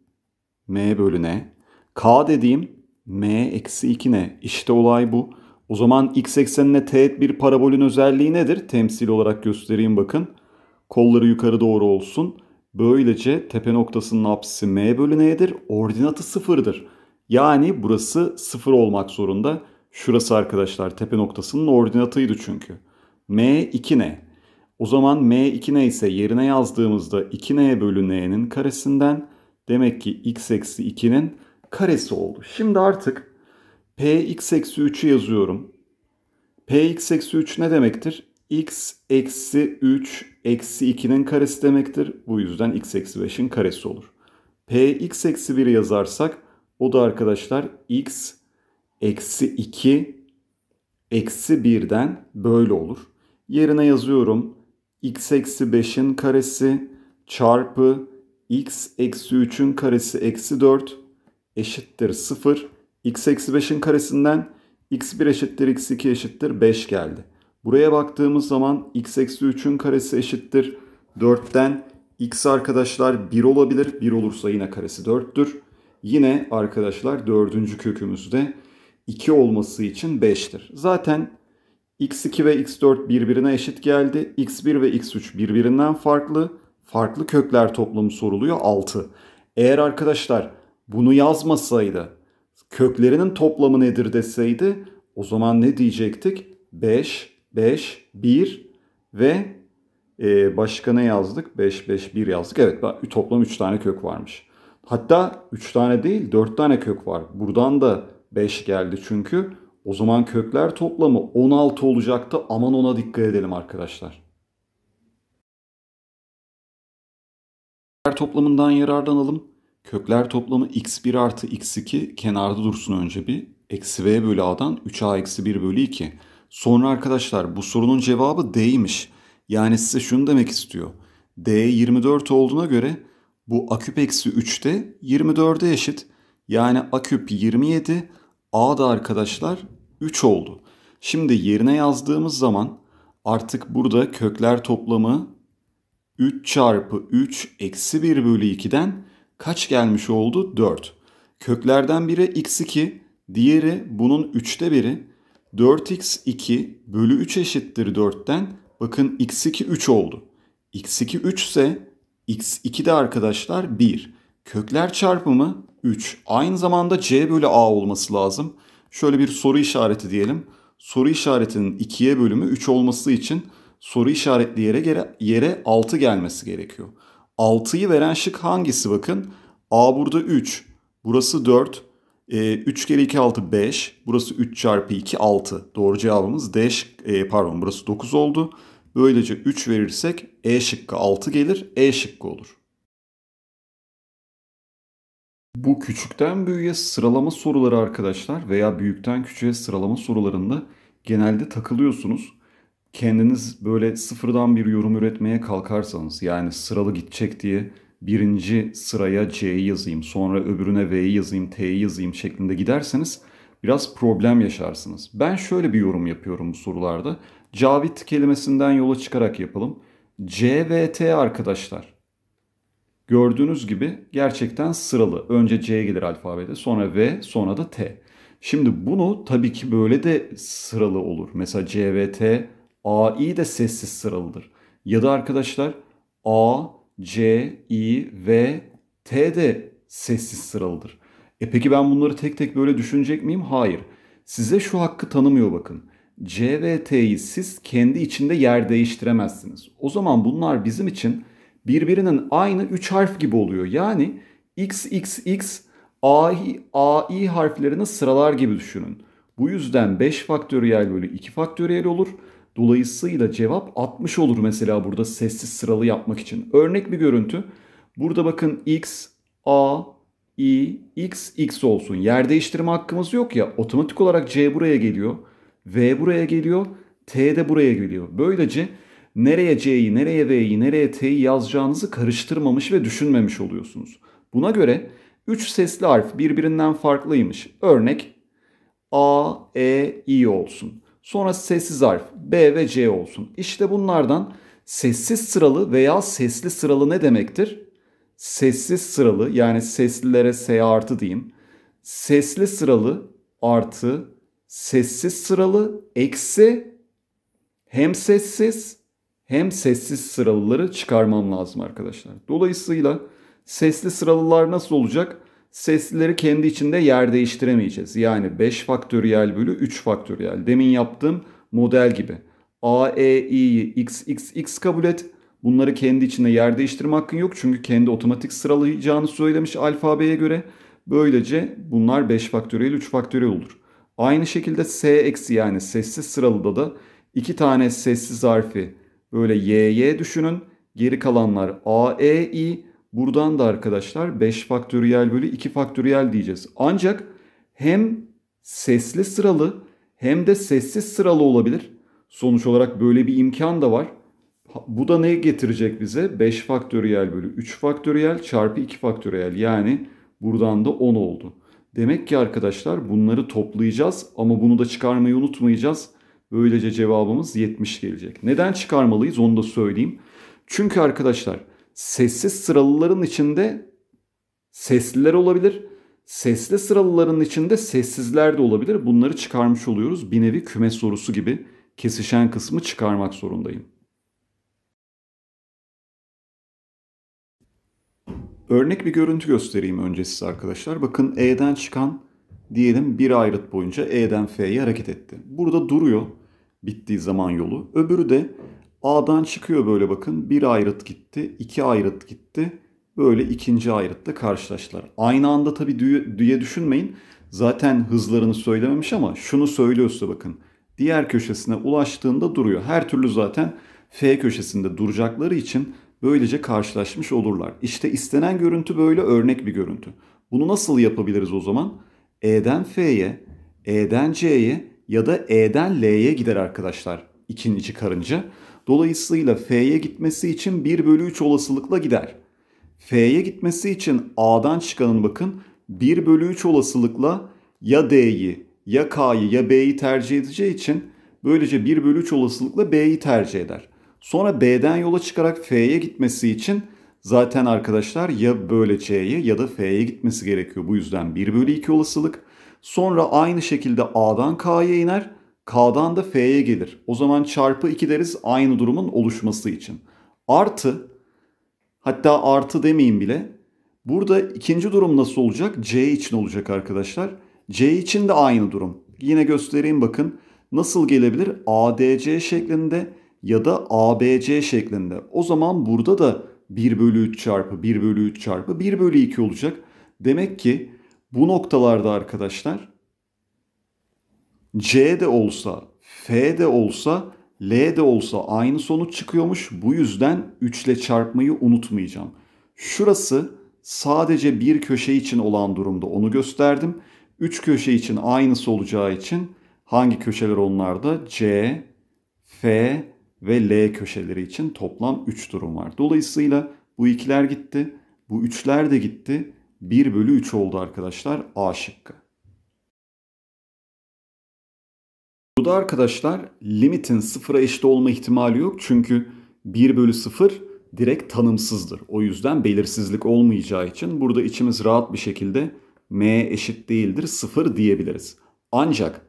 M bölü N. K dediğim M eksi 2 ne? İşte olay bu. O zaman x eksenine teğet bir parabolün özelliği nedir? Temsil olarak göstereyim bakın. Kolları yukarı doğru olsun. Böylece tepe noktasının apsisi m bölü n'dir. Ordinatı sıfırdır. Yani burası sıfır olmak zorunda. Şurası arkadaşlar tepe noktasının ordinatıydı çünkü. m 2n. O zaman m 2n ise yerine yazdığımızda 2n bölü n'nin karesinden demek ki x eksi 2'nin karesi oldu. Şimdi artık px eksi 3'ü yazıyorum. px eksi 3 ne demektir? x eksi 3 eksi 2'nin karesi demektir. Bu yüzden x eksi 5'in karesi olur. px eksi 1'i yazarsak o da arkadaşlar x eksi 2 eksi 1'den böyle olur. Yerine yazıyorum x eksi 5'in karesi çarpı x eksi 3'ün karesi eksi 4 eşittir 0 x eksi 5'in karesinden x1 eşittir x2 eşittir 5 geldi. Buraya baktığımız zaman x eksi 3'ün karesi eşittir 4'ten x arkadaşlar 1 olabilir. 1 olursa yine karesi 4'tür. Yine arkadaşlar dördüncü kökümüzde de 2 olması için 5'tir. Zaten x2 ve x4 birbirine eşit geldi. x1 ve x3 birbirinden farklı. Farklı kökler toplamı soruluyor 6. Eğer arkadaşlar bunu yazmasaydı köklerinin toplamı nedir deseydi o zaman ne diyecektik? 5, 5, 1 ve e, başka ne yazdık? 5, 5, 1 yazdık. Evet toplam 3 tane kök varmış. Hatta 3 tane değil 4 tane kök var. Buradan da 5 geldi çünkü. O zaman kökler toplamı 16 olacaktı. Aman ona dikkat edelim arkadaşlar. Kökler toplamından yararlanalım. Kökler toplamı x1 artı x2 kenarda dursun önce bir. Eksi v bölü a'dan 3a eksi 1 bölü 2. Sonra arkadaşlar bu sorunun cevabı d'ymiş. Yani size şunu demek istiyor. d 24 olduğuna göre bu a küp eksi 3 24'e eşit. Yani a küp 27 a da arkadaşlar 3 oldu. Şimdi yerine yazdığımız zaman artık burada kökler toplamı 3 çarpı 3 eksi 1 bölü 2'den kaç gelmiş oldu? 4. Köklerden biri x2, diğeri bunun 3'te biri. 4x2 bölü 3 eşittir 4'ten. Bakın x2 3 oldu. x2 3 ise x2 de arkadaşlar 1. Kökler çarpımı 3. Aynı zamanda c bölü a olması lazım. Şöyle bir soru işareti diyelim. Soru işaretinin 2'ye bölümü 3 olması için soru işaretli yere, yere 6 gelmesi gerekiyor. 6'yı veren şık hangisi bakın? A burada 3. Burası 4. E, 3 kere 2 6 5. Burası 3 çarpı 2 6. Doğru cevabımız D şık, e, pardon burası 9 oldu. Böylece 3 verirsek E şıkkı 6 gelir. E şıkkı olur. Bu küçükten büyüğe sıralama soruları arkadaşlar veya büyükten küçüğe sıralama sorularında genelde takılıyorsunuz kendiniz böyle sıfırdan bir yorum üretmeye kalkarsanız yani sıralı gidecek diye birinci sıraya C'yi yazayım sonra öbürüne V'yi yazayım T'yi yazayım şeklinde giderseniz biraz problem yaşarsınız. Ben şöyle bir yorum yapıyorum bu sorularda. Cavit kelimesinden yola çıkarak yapalım. C T arkadaşlar. Gördüğünüz gibi gerçekten sıralı. Önce C gelir alfabede sonra V sonra da T. Şimdi bunu tabii ki böyle de sıralı olur. Mesela C T AI de sessiz sıralıdır. Ya da arkadaşlar A, C, I, ve T de sessiz sıralıdır. E peki ben bunları tek tek böyle düşünecek miyim? Hayır. Size şu hakkı tanımıyor bakın. C ve T'yi siz kendi içinde yer değiştiremezsiniz. O zaman bunlar bizim için birbirinin aynı 3 harf gibi oluyor. Yani x, x, x, a, i, a, i harflerini sıralar gibi düşünün. Bu yüzden 5 faktöriyel bölü 2 faktöriyel olur. Dolayısıyla cevap 60 olur mesela burada sessiz sıralı yapmak için. Örnek bir görüntü. Burada bakın x, a, i, x, x olsun. Yer değiştirme hakkımız yok ya. Otomatik olarak c buraya geliyor. v buraya geliyor. t de buraya geliyor. Böylece nereye c'yi, nereye v'yi, nereye t'yi yazacağınızı karıştırmamış ve düşünmemiş oluyorsunuz. Buna göre 3 sesli harf birbirinden farklıymış. Örnek a, e, i olsun. Sonra sessiz harf B ve C olsun. İşte bunlardan sessiz sıralı veya sesli sıralı ne demektir? Sessiz sıralı yani seslilere S artı diyeyim. Sesli sıralı artı sessiz sıralı eksi hem sessiz hem sessiz sıralıları çıkarmam lazım arkadaşlar. Dolayısıyla sesli sıralılar nasıl olacak? sesleri kendi içinde yer değiştiremeyeceğiz. Yani 5 faktöriyel bölü 3 faktöriyel. Demin yaptığım model gibi. A, E, İ'yi X, X, X kabul et. Bunları kendi içinde yer değiştirme hakkın yok. Çünkü kendi otomatik sıralayacağını söylemiş alfabeye göre. Böylece bunlar 5 faktöriyel 3 faktöriyel olur. Aynı şekilde S eksi yani sessiz sıralıda da iki tane sessiz harfi böyle Y düşünün. Geri kalanlar A, E, İ Buradan da arkadaşlar 5 faktöriyel bölü 2 faktöriyel diyeceğiz. Ancak hem sesli sıralı hem de sessiz sıralı olabilir. Sonuç olarak böyle bir imkan da var. Bu da ne getirecek bize? 5 faktöriyel bölü 3 faktöriyel çarpı 2 faktöriyel. Yani buradan da 10 oldu. Demek ki arkadaşlar bunları toplayacağız ama bunu da çıkarmayı unutmayacağız. Böylece cevabımız 70 gelecek. Neden çıkarmalıyız onu da söyleyeyim. Çünkü arkadaşlar Sessiz sıralıların içinde sesliler olabilir. Sesli sıralıların içinde sessizler de olabilir. Bunları çıkarmış oluyoruz. Bir nevi küme sorusu gibi kesişen kısmı çıkarmak zorundayım. Örnek bir görüntü göstereyim önce size arkadaşlar. Bakın E'den çıkan diyelim bir ayrıt boyunca E'den F'ye hareket etti. Burada duruyor bittiği zaman yolu. Öbürü de A'dan çıkıyor böyle bakın. Bir ayrıt gitti, iki ayrıt gitti. Böyle ikinci ayrıtla karşılaştılar. Aynı anda tabii diye düşünmeyin. Zaten hızlarını söylememiş ama şunu söylüyorsa bakın. Diğer köşesine ulaştığında duruyor. Her türlü zaten F köşesinde duracakları için böylece karşılaşmış olurlar. İşte istenen görüntü böyle örnek bir görüntü. Bunu nasıl yapabiliriz o zaman? E'den F'ye, E'den C'ye ya da E'den L'ye gider arkadaşlar ikinci karınca. Dolayısıyla F'ye gitmesi için 1 bölü 3 olasılıkla gider. F'ye gitmesi için A'dan çıkanın bakın 1 bölü 3 olasılıkla ya D'yi ya K'yı ya B'yi tercih edeceği için böylece 1 bölü 3 olasılıkla B'yi tercih eder. Sonra B'den yola çıkarak F'ye gitmesi için zaten arkadaşlar ya böyle C'ye ya da F'ye gitmesi gerekiyor. Bu yüzden 1 bölü 2 olasılık. Sonra aynı şekilde A'dan K'ya iner. K'dan da F'ye gelir. O zaman çarpı 2 deriz aynı durumun oluşması için. Artı hatta artı demeyin bile. Burada ikinci durum nasıl olacak? C için olacak arkadaşlar. C için de aynı durum. Yine göstereyim bakın. Nasıl gelebilir? ADC şeklinde ya da ABC şeklinde. O zaman burada da 1 bölü 3 çarpı 1 bölü 3 çarpı 1 bölü 2 olacak. Demek ki bu noktalarda arkadaşlar C de olsa, F de olsa, L de olsa aynı sonuç çıkıyormuş. Bu yüzden 3 ile çarpmayı unutmayacağım. Şurası sadece bir köşe için olan durumda onu gösterdim. 3 köşe için aynısı olacağı için hangi köşeler onlarda? C, F ve L köşeleri için toplam 3 durum var. Dolayısıyla bu ikiler gitti. Bu üçler de gitti. 1 bölü 3 oldu arkadaşlar A şıkkı. Burada arkadaşlar limitin sıfıra eşit olma ihtimali yok. Çünkü 1 bölü 0 direkt tanımsızdır. O yüzden belirsizlik olmayacağı için burada içimiz rahat bir şekilde m eşit değildir 0 diyebiliriz. Ancak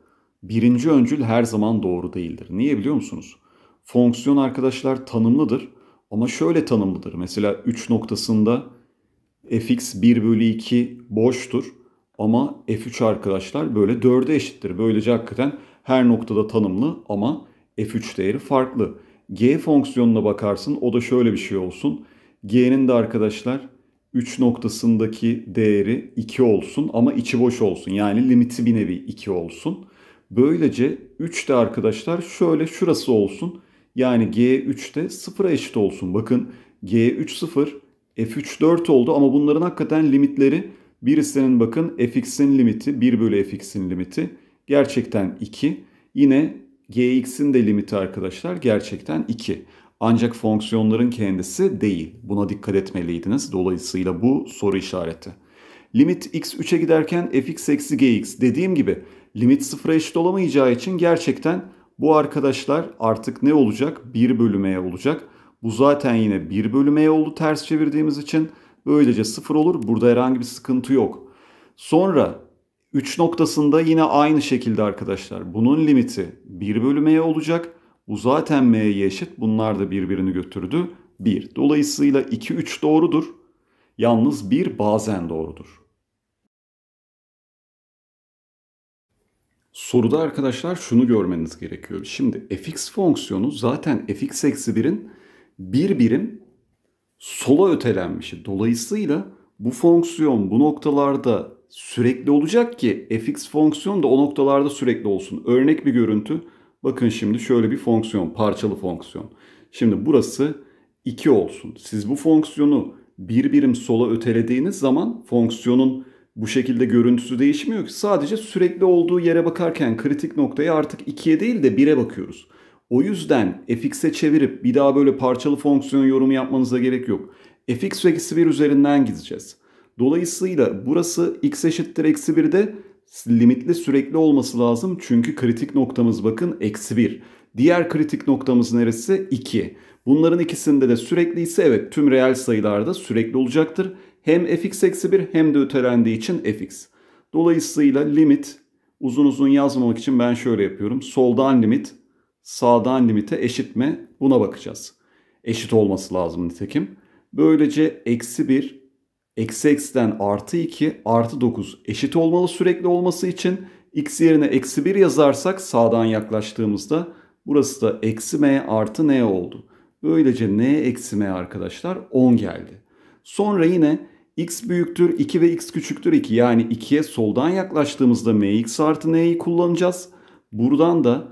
birinci öncül her zaman doğru değildir. Niye biliyor musunuz? Fonksiyon arkadaşlar tanımlıdır ama şöyle tanımlıdır. Mesela 3 noktasında fx 1 bölü 2 boştur ama f3 arkadaşlar böyle 4'e eşittir. Böylece hakikaten her noktada tanımlı ama f3 değeri farklı. G fonksiyonuna bakarsın o da şöyle bir şey olsun. G'nin de arkadaşlar 3 noktasındaki değeri 2 olsun ama içi boş olsun. Yani limiti bir nevi 2 olsun. Böylece 3 de arkadaşlar şöyle şurası olsun. Yani G3 de 0'a eşit olsun. Bakın G3 0, F3 4 oldu ama bunların hakikaten limitleri birisinin bakın fx'in limiti 1 bölü fx'in limiti gerçekten 2. Yine gx'in de limiti arkadaşlar gerçekten 2. Ancak fonksiyonların kendisi değil. Buna dikkat etmeliydiniz. Dolayısıyla bu soru işareti. Limit x 3'e giderken fx eksi gx dediğim gibi limit 0'a eşit olamayacağı için gerçekten bu arkadaşlar artık ne olacak? 1 bölümeye olacak. Bu zaten yine 1 bölümeye oldu ters çevirdiğimiz için. Böylece 0 olur. Burada herhangi bir sıkıntı yok. Sonra 3 noktasında yine aynı şekilde arkadaşlar. Bunun limiti 1 bölü m olacak. Bu zaten m'ye eşit. Bunlar da birbirini götürdü. 1. Dolayısıyla 2, 3 doğrudur. Yalnız 1 bazen doğrudur. Soruda arkadaşlar şunu görmeniz gerekiyor. Şimdi fx fonksiyonu zaten fx eksi 1'in bir birim sola ötelenmişi. Dolayısıyla bu fonksiyon bu noktalarda sürekli olacak ki fx fonksiyon da o noktalarda sürekli olsun. Örnek bir görüntü. Bakın şimdi şöyle bir fonksiyon, parçalı fonksiyon. Şimdi burası 2 olsun. Siz bu fonksiyonu bir birim sola ötelediğiniz zaman fonksiyonun bu şekilde görüntüsü değişmiyor ki. Sadece sürekli olduğu yere bakarken kritik noktaya artık 2'ye değil de 1'e bakıyoruz. O yüzden fx'e çevirip bir daha böyle parçalı fonksiyon yorumu yapmanıza gerek yok. fx ve eksi 1 üzerinden gideceğiz. Dolayısıyla burası x eşittir eksi 1'de limitli sürekli olması lazım. Çünkü kritik noktamız bakın eksi 1. Diğer kritik noktamız neresi? 2. Bunların ikisinde de sürekli ise evet tüm reel sayılarda sürekli olacaktır. Hem fx eksi 1 hem de ötelendiği için fx. Dolayısıyla limit uzun uzun yazmamak için ben şöyle yapıyorum. Soldan limit sağdan limite eşit mi? Buna bakacağız. Eşit olması lazım nitekim. Böylece eksi 1 eksi eksiden artı 2 artı 9 eşit olmalı sürekli olması için x yerine eksi 1 yazarsak sağdan yaklaştığımızda burası da eksi m artı n oldu. Böylece n eksi m arkadaşlar 10 geldi. Sonra yine x büyüktür 2 ve x küçüktür 2 yani 2'ye soldan yaklaştığımızda mx artı n'yi kullanacağız. Buradan da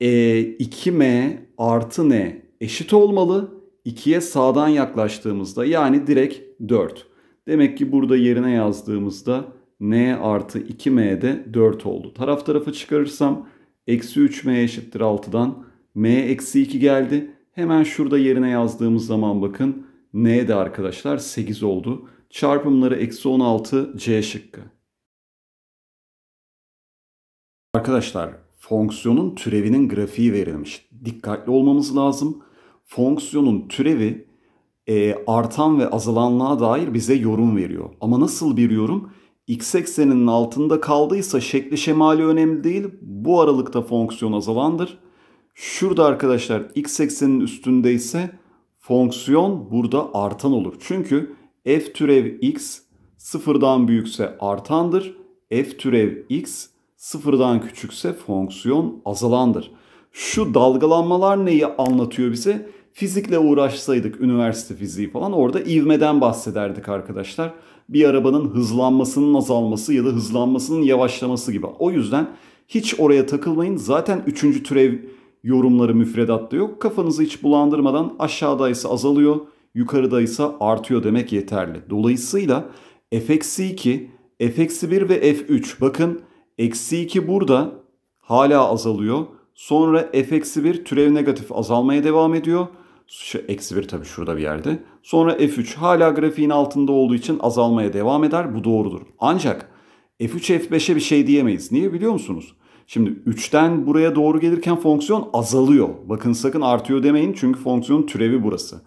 e, 2m artı n eşit olmalı. 2'ye sağdan yaklaştığımızda yani direkt 4. Demek ki burada yerine yazdığımızda n artı 2m de 4 oldu. Taraf tarafa çıkarırsam eksi 3m eşittir 6'dan m eksi 2 geldi. Hemen şurada yerine yazdığımız zaman bakın n de arkadaşlar 8 oldu. Çarpımları eksi 16 c şıkkı. Arkadaşlar fonksiyonun türevinin grafiği verilmiş. Dikkatli olmamız lazım. Fonksiyonun türevi e, artan ve azalanlığa dair bize yorum veriyor. Ama nasıl bir yorum? x ekseninin altında kaldıysa şekli şemali önemli değil. Bu aralıkta fonksiyon azalandır. Şurada arkadaşlar x ekseninin üstünde ise fonksiyon burada artan olur. Çünkü f türev x sıfırdan büyükse artandır. f türev x sıfırdan küçükse fonksiyon azalandır. Şu dalgalanmalar neyi anlatıyor bize? fizikle uğraşsaydık üniversite fiziği falan orada ivmeden bahsederdik arkadaşlar. Bir arabanın hızlanmasının azalması ya da hızlanmasının yavaşlaması gibi. O yüzden hiç oraya takılmayın. Zaten 3. türev yorumları müfredatta yok. Kafanızı hiç bulandırmadan aşağıdaysa azalıyor, yukarıdaysa artıyor demek yeterli. Dolayısıyla f-2, f-1 ve f3 bakın eksi 2 burada hala azalıyor. Sonra f-1 türev negatif azalmaya devam ediyor. Şu, eksi 1 tabii şurada bir yerde. Sonra F3 hala grafiğin altında olduğu için azalmaya devam eder. Bu doğrudur. Ancak F3 F5'e bir şey diyemeyiz. Niye biliyor musunuz? Şimdi 3'ten buraya doğru gelirken fonksiyon azalıyor. Bakın sakın artıyor demeyin çünkü fonksiyonun türevi burası.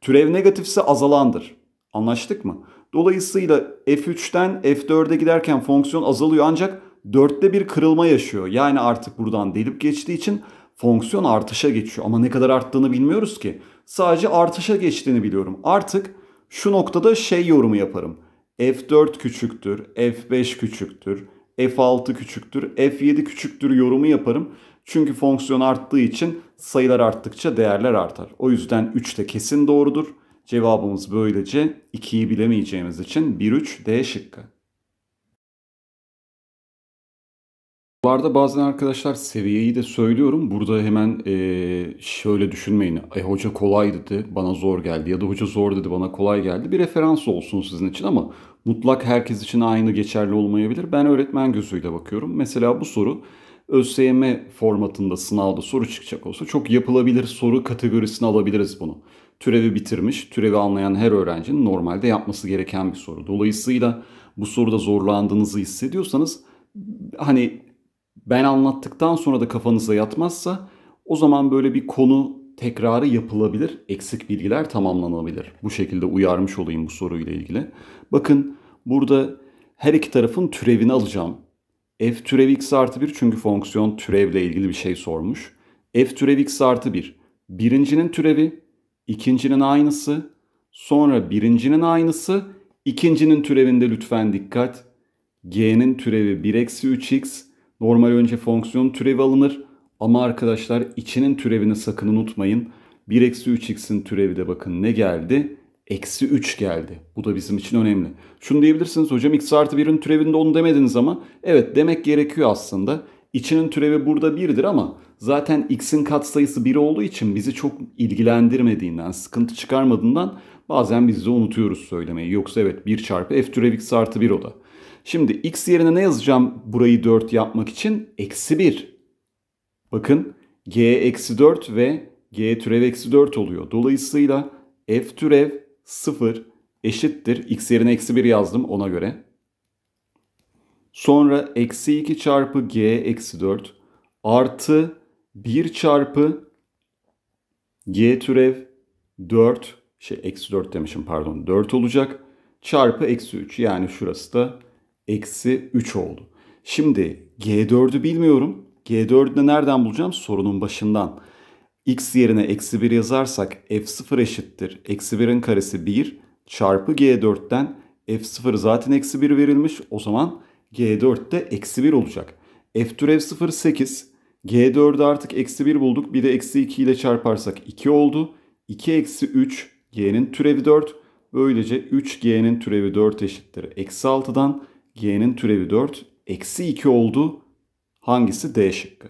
Türev negatifse azalandır. Anlaştık mı? Dolayısıyla F3'ten F4'e giderken fonksiyon azalıyor ancak 4'te bir kırılma yaşıyor. Yani artık buradan delip geçtiği için fonksiyon artışa geçiyor. Ama ne kadar arttığını bilmiyoruz ki. Sadece artışa geçtiğini biliyorum. Artık şu noktada şey yorumu yaparım. F4 küçüktür, F5 küçüktür, F6 küçüktür, F7 küçüktür yorumu yaparım. Çünkü fonksiyon arttığı için sayılar arttıkça değerler artar. O yüzden 3 de kesin doğrudur. Cevabımız böylece 2'yi bilemeyeceğimiz için 1-3 D şıkkı. Bu arada bazen arkadaşlar seviyeyi de söylüyorum. Burada hemen e, şöyle düşünmeyin. E hoca kolay dedi bana zor geldi ya da hoca zor dedi bana kolay geldi. Bir referans olsun sizin için ama mutlak herkes için aynı geçerli olmayabilir. Ben öğretmen gözüyle bakıyorum. Mesela bu soru ÖSYM formatında sınavda soru çıkacak olsa çok yapılabilir soru kategorisine alabiliriz bunu. Türevi bitirmiş, türevi anlayan her öğrencinin normalde yapması gereken bir soru. Dolayısıyla bu soruda zorlandığınızı hissediyorsanız hani ben anlattıktan sonra da kafanıza yatmazsa o zaman böyle bir konu tekrarı yapılabilir, eksik bilgiler tamamlanabilir. Bu şekilde uyarmış olayım bu soruyla ilgili. Bakın burada her iki tarafın türevini alacağım. f türevi x artı 1 çünkü fonksiyon türevle ilgili bir şey sormuş. f türevi x artı 1. Birincinin türevi, ikincinin aynısı, sonra birincinin aynısı, ikincinin türevinde lütfen dikkat. g'nin türevi 1 eksi 3x, Normal önce fonksiyon türevi alınır ama arkadaşlar içinin türevini sakın unutmayın. 1 eksi 3x'in türevi de bakın ne geldi? Eksi 3 geldi. Bu da bizim için önemli. Şunu diyebilirsiniz hocam x artı 1'in türevinde onu demediniz ama evet demek gerekiyor aslında. İçinin türevi burada 1'dir ama zaten x'in katsayısı 1 olduğu için bizi çok ilgilendirmediğinden, sıkıntı çıkarmadığından bazen biz de unutuyoruz söylemeyi. Yoksa evet 1 çarpı f türev x artı 1 o da. Şimdi x yerine ne yazacağım burayı 4 yapmak için? Eksi 1. Bakın g eksi 4 ve g türev eksi 4 oluyor. Dolayısıyla f türev 0 eşittir. x yerine eksi 1 yazdım ona göre. Sonra eksi 2 çarpı g eksi 4 artı 1 çarpı g türev 4 şey eksi 4 demişim pardon 4 olacak çarpı eksi 3 yani şurası da eksi 3 oldu. Şimdi G4'ü bilmiyorum. G4'ü de nereden bulacağım? Sorunun başından. X yerine eksi 1 yazarsak F0 eşittir. Eksi 1'in karesi 1 çarpı G4'ten F0 zaten eksi 1 verilmiş. O zaman G4 eksi 1 olacak. F türev 0 8. G4'ü artık eksi 1 bulduk. Bir de eksi 2 ile çarparsak 2 oldu. 2 eksi 3 G'nin türevi 4. Böylece 3G'nin türevi 4 eşittir. Eksi 6'dan Y'nin türevi 4. Eksi 2 oldu. Hangisi D şıkkı?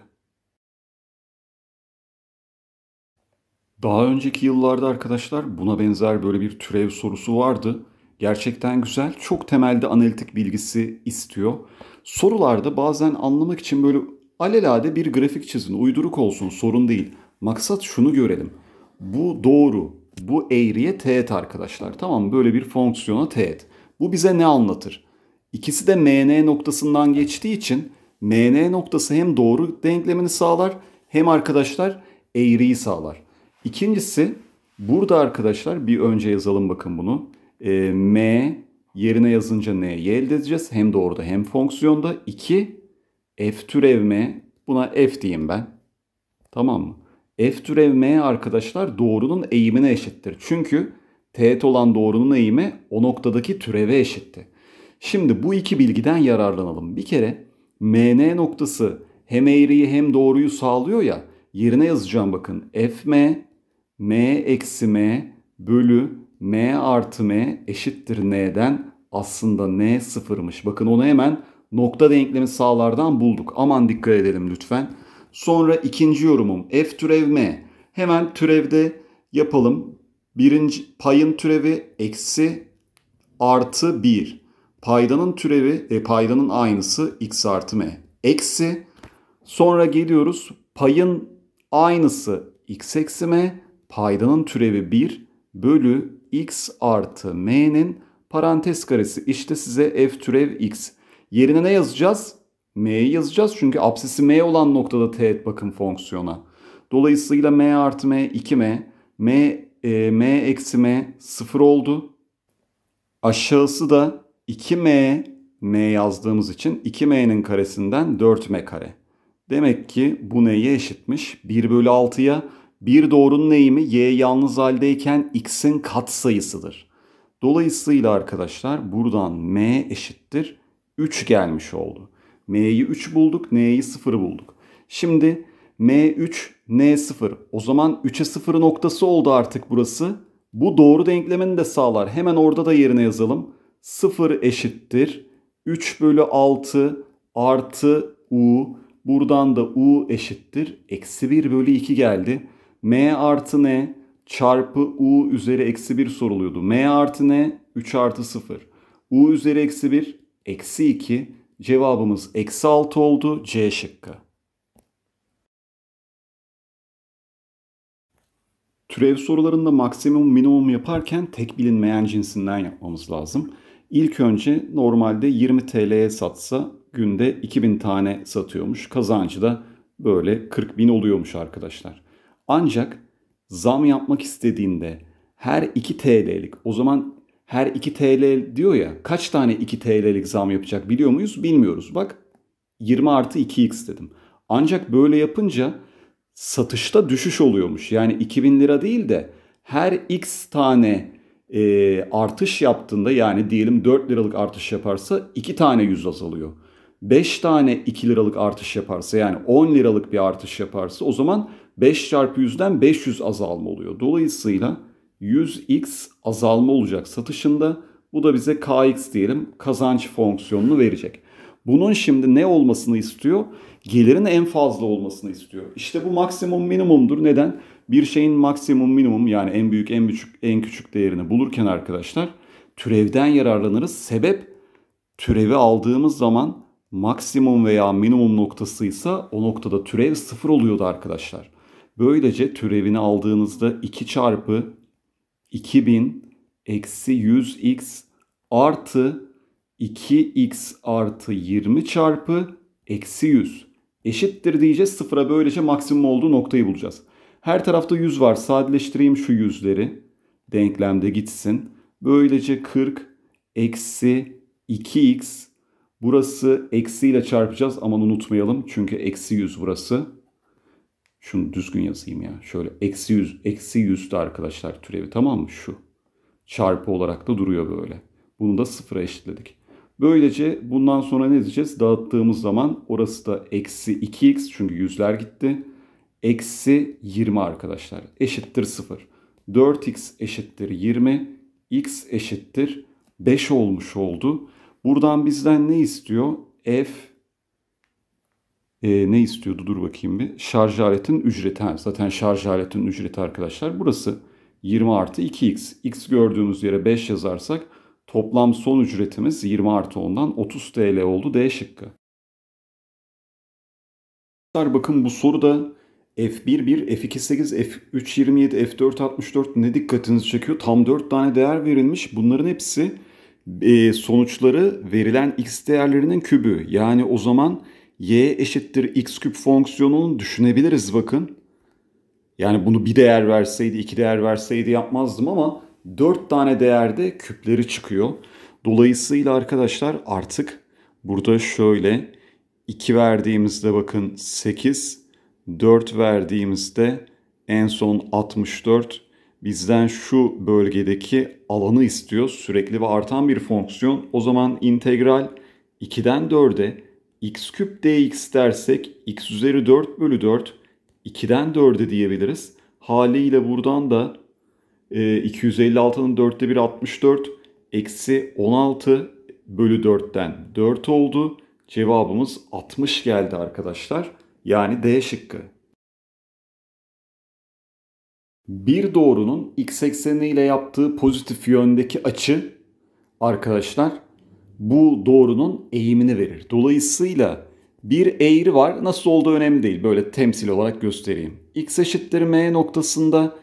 Daha önceki yıllarda arkadaşlar buna benzer böyle bir türev sorusu vardı. Gerçekten güzel. Çok temelde analitik bilgisi istiyor. Sorularda bazen anlamak için böyle alelade bir grafik çizin. Uyduruk olsun sorun değil. Maksat şunu görelim. Bu doğru. Bu eğriye teğet arkadaşlar. Tamam böyle bir fonksiyona teğet. Bu bize ne anlatır? İkisi de MN noktasından geçtiği için MN noktası hem doğru denklemini sağlar hem arkadaşlar eğriyi sağlar. İkincisi burada arkadaşlar bir önce yazalım bakın bunu. E, M yerine yazınca N'yi elde edeceğiz. Hem doğruda hem fonksiyonda. 2 F türev M buna F diyeyim ben. Tamam mı? F türev M arkadaşlar doğrunun eğimine eşittir. Çünkü teğet olan doğrunun eğimi o noktadaki türeve eşitti. Şimdi bu iki bilgiden yararlanalım. Bir kere MN noktası hem eğriyi hem doğruyu sağlıyor ya. Yerine yazacağım bakın. FM M eksi M bölü M artı M eşittir N'den aslında N sıfırmış. Bakın onu hemen nokta denklemi sağlardan bulduk. Aman dikkat edelim lütfen. Sonra ikinci yorumum F türev M. Hemen türevde yapalım. Birinci payın türevi eksi artı 1. Paydanın türevi, e, paydanın aynısı x artı m. Eksi. Sonra geliyoruz payın aynısı x eksi m. Paydanın türevi 1 bölü x artı m'nin parantez karesi. İşte size f türev x. Yerine ne yazacağız? m'yi yazacağız çünkü absesi m olan noktada teğet bakın fonksiyona. Dolayısıyla m artı m 2m, m, e, m eksi m 0 oldu. Aşağısı da 2m m yazdığımız için 2m'nin karesinden 4m kare. Demek ki bu neye eşitmiş? 1 bölü 6'ya bir doğrunun eğimi y yalnız haldeyken x'in kat sayısıdır. Dolayısıyla arkadaşlar buradan m eşittir 3 gelmiş oldu. m'yi 3 bulduk, n'yi 0 bulduk. Şimdi m3, n0. O zaman 3'e 0 noktası oldu artık burası. Bu doğru denklemini de sağlar. Hemen orada da yerine yazalım. 0 eşittir 3 bölü 6 artı u. Buradan da u eşittir. Eksi 1 bölü 2 geldi. m artı n çarpı u üzeri eksi 1 soruluyordu. m artı n 3 artı 0. u üzeri eksi 1 eksi 2. Cevabımız eksi 6 oldu. C şıkkı. Türev sorularında maksimum minimum yaparken tek bilinmeyen cinsinden yapmamız lazım. İlk önce normalde 20 TL'ye satsa günde 2000 tane satıyormuş. Kazancı da böyle 40 bin oluyormuş arkadaşlar. Ancak zam yapmak istediğinde her 2 TL'lik o zaman her 2 TL diyor ya kaç tane 2 TL'lik zam yapacak biliyor muyuz? Bilmiyoruz. Bak 20 artı 2x dedim. Ancak böyle yapınca satışta düşüş oluyormuş. Yani 2000 lira değil de her x tane e, artış yaptığında yani diyelim 4 liralık artış yaparsa 2 tane yüz azalıyor. 5 tane 2 liralık artış yaparsa yani 10 liralık bir artış yaparsa o zaman 5 çarpı 100'den 500 azalma oluyor. Dolayısıyla 100x azalma olacak satışında. Bu da bize kx diyelim kazanç fonksiyonunu verecek. Bunun şimdi ne olmasını istiyor? Gelirin en fazla olmasını istiyor. İşte bu maksimum minimumdur. Neden? bir şeyin maksimum minimum yani en büyük en küçük en küçük değerini bulurken arkadaşlar türevden yararlanırız. Sebep türevi aldığımız zaman maksimum veya minimum noktasıysa o noktada türev sıfır oluyordu arkadaşlar. Böylece türevini aldığınızda 2 çarpı 2000 eksi 100x artı 2x artı 20 çarpı eksi 100 eşittir diyeceğiz. Sıfıra böylece maksimum olduğu noktayı bulacağız. Her tarafta 100 var. Sadeleştireyim şu yüzleri. Denklemde gitsin. Böylece 40 eksi 2x. Burası eksiyle çarpacağız. Aman unutmayalım. Çünkü eksi 100 burası. Şunu düzgün yazayım ya. Şöyle eksi 100. Eksi 100 de arkadaşlar türevi tamam mı? Şu. Çarpı olarak da duruyor böyle. Bunu da sıfıra eşitledik. Böylece bundan sonra ne diyeceğiz? Dağıttığımız zaman orası da eksi 2x çünkü yüzler gitti eksi 20 arkadaşlar eşittir 0. 4x eşittir 20, x eşittir 5 olmuş oldu. Buradan bizden ne istiyor? F e, ne istiyordu? Dur bakayım bir. Şarj aletin ücreti. Ha, zaten şarj aletin ücreti arkadaşlar. Burası 20 artı 2x. X gördüğümüz yere 5 yazarsak toplam son ücretimiz 20 artı 10'dan 30 TL oldu D şıkkı. Bakın bu soruda F1.1, F2.8, F3.27, F4.64 ne dikkatinizi çekiyor? Tam 4 tane değer verilmiş. Bunların hepsi e, sonuçları verilen x değerlerinin kübü. Yani o zaman y eşittir x küp fonksiyonunu düşünebiliriz bakın. Yani bunu bir değer verseydi, iki değer verseydi yapmazdım ama 4 tane değerde küpleri çıkıyor. Dolayısıyla arkadaşlar artık burada şöyle 2 verdiğimizde bakın 8 4 verdiğimizde en son 64 bizden şu bölgedeki alanı istiyor. Sürekli ve artan bir fonksiyon. O zaman integral 2'den 4'e x küp dx dersek x üzeri 4 bölü 4 2'den 4'e diyebiliriz. Haliyle buradan da e, 256'nın 4'te 1 64 eksi 16 bölü 4'ten 4 oldu. Cevabımız 60 geldi arkadaşlar. Yani D şıkkı. Bir doğrunun x ekseniyle yaptığı pozitif yöndeki açı arkadaşlar bu doğrunun eğimini verir. Dolayısıyla bir eğri var. Nasıl olduğu önemli değil. Böyle temsil olarak göstereyim. x eşittir m noktasında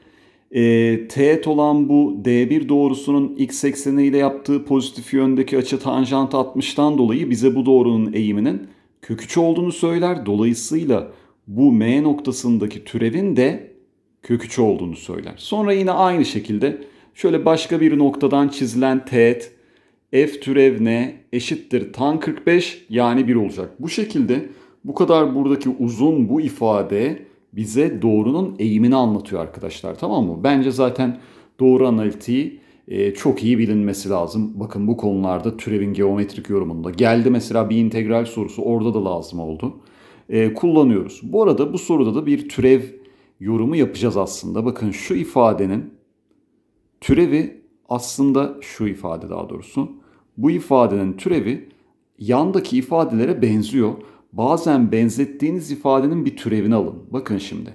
e, teğet olan bu D1 doğrusunun x ekseniyle yaptığı pozitif yöndeki açı tanjant 60'tan dolayı bize bu doğrunun eğiminin kök olduğunu söyler. Dolayısıyla bu M noktasındaki türevin de kök olduğunu söyler. Sonra yine aynı şekilde şöyle başka bir noktadan çizilen teğet f türev n eşittir tan 45 yani 1 olacak. Bu şekilde bu kadar buradaki uzun bu ifade bize doğrunun eğimini anlatıyor arkadaşlar tamam mı? Bence zaten doğru analitiği ee, çok iyi bilinmesi lazım. Bakın bu konularda türevin geometrik yorumunda. Geldi mesela bir integral sorusu orada da lazım oldu. Ee, kullanıyoruz. Bu arada bu soruda da bir türev yorumu yapacağız aslında. Bakın şu ifadenin türevi aslında şu ifade daha doğrusu. Bu ifadenin türevi yandaki ifadelere benziyor. Bazen benzettiğiniz ifadenin bir türevini alın. Bakın şimdi.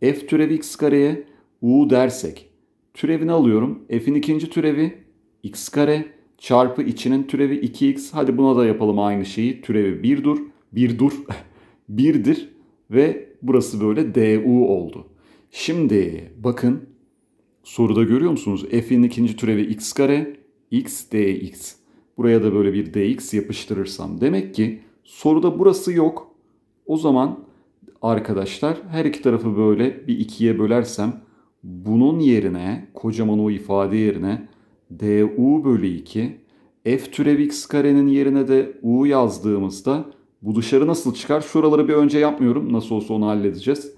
F türevi x kareye u dersek Türevini alıyorum. F'in ikinci türevi x kare çarpı içinin türevi 2x. Hadi buna da yapalım aynı şeyi. Türevi 1 dur. 1 dur. 1'dir ve burası böyle du oldu. Şimdi bakın soruda görüyor musunuz? F'in ikinci türevi x kare x dx. Buraya da böyle bir dx yapıştırırsam. Demek ki soruda burası yok. O zaman arkadaşlar her iki tarafı böyle bir ikiye bölersem bunun yerine kocaman o ifade yerine du bölü 2 f türev x karenin yerine de u yazdığımızda bu dışarı nasıl çıkar? Şuraları bir önce yapmıyorum. Nasıl olsa onu halledeceğiz.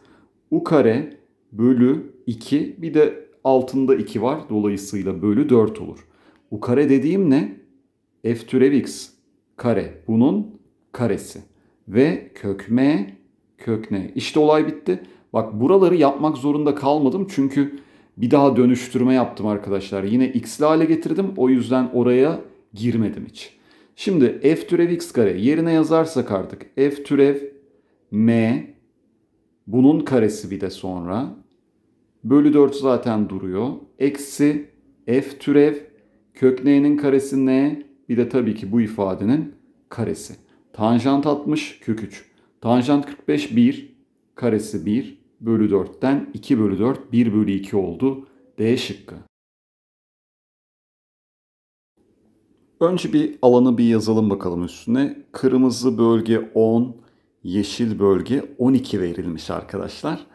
u kare bölü 2 bir de altında 2 var. Dolayısıyla bölü 4 olur. U kare dediğim ne? F türev x kare. Bunun karesi. Ve kök m kök ne? İşte olay bitti. Bak buraları yapmak zorunda kalmadım çünkü bir daha dönüştürme yaptım arkadaşlar. Yine x'li hale getirdim o yüzden oraya girmedim hiç. Şimdi f türev x kare yerine yazarsak artık f türev m bunun karesi bir de sonra bölü 4 zaten duruyor. Eksi f türev kök n'nin karesi n bir de tabii ki bu ifadenin karesi. Tanjant 60 kök 3. Tanjant 45 1 karesi 1 bölü 4'ten 2 bölü 4 1 bölü 2 oldu. D şıkkı. Önce bir alanı bir yazalım bakalım üstüne. Kırmızı bölge 10, yeşil bölge 12 verilmiş arkadaşlar.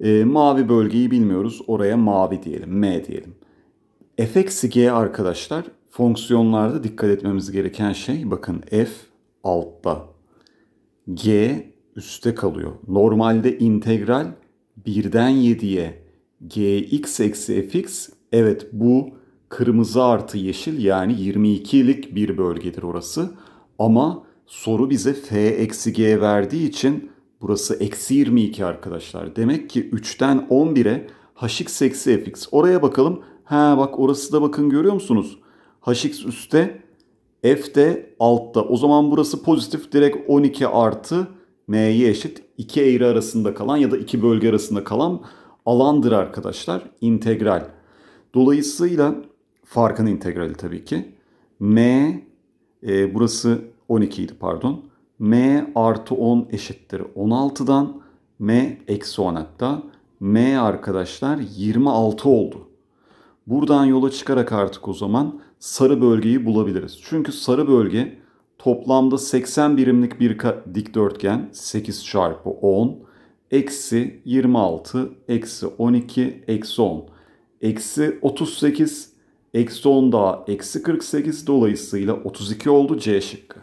E, mavi bölgeyi bilmiyoruz. Oraya mavi diyelim, M diyelim. F eksi G arkadaşlar fonksiyonlarda dikkat etmemiz gereken şey bakın F altta, G üstte kalıyor. Normalde integral 1'den 7'ye gx eksi fx evet bu kırmızı artı yeşil yani 22'lik bir bölgedir orası. Ama soru bize f eksi g verdiği için burası eksi 22 arkadaşlar. Demek ki 3'ten 11'e hx eksi fx. Oraya bakalım. Ha bak orası da bakın görüyor musunuz? hx üstte f de altta. O zaman burası pozitif direkt 12 artı m'ye eşit iki eğri arasında kalan ya da iki bölge arasında kalan alandır arkadaşlar. İntegral. Dolayısıyla farkın integrali tabii ki. m e, burası 12 idi pardon. m artı 10 eşittir 16'dan m eksi 10 hatta. m arkadaşlar 26 oldu. Buradan yola çıkarak artık o zaman sarı bölgeyi bulabiliriz. Çünkü sarı bölge toplamda 80 birimlik bir dikdörtgen 8 çarpı 10 eksi 26 eksi 12 eksi 10 eksi 38 eksi 10 daha eksi 48 dolayısıyla 32 oldu C şıkkı.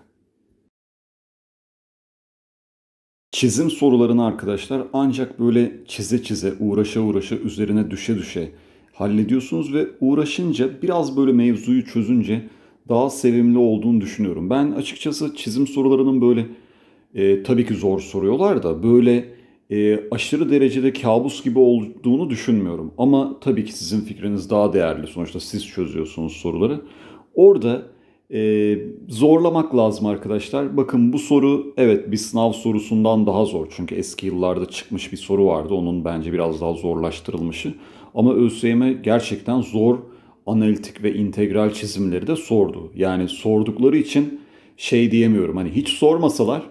Çizim sorularını arkadaşlar ancak böyle çize çize, uğraşa uğraşa, üzerine düşe düşe hallediyorsunuz ve uğraşınca biraz böyle mevzuyu çözünce daha sevimli olduğunu düşünüyorum. Ben açıkçası çizim sorularının böyle e, tabii ki zor soruyorlar da böyle e, aşırı derecede kabus gibi olduğunu düşünmüyorum. Ama tabii ki sizin fikriniz daha değerli. Sonuçta siz çözüyorsunuz soruları. Orada e, zorlamak lazım arkadaşlar. Bakın bu soru evet bir sınav sorusundan daha zor. Çünkü eski yıllarda çıkmış bir soru vardı. Onun bence biraz daha zorlaştırılmışı. Ama ÖSYM gerçekten zor analitik ve integral çizimleri de sordu. Yani sordukları için şey diyemiyorum. Hani hiç sormasalar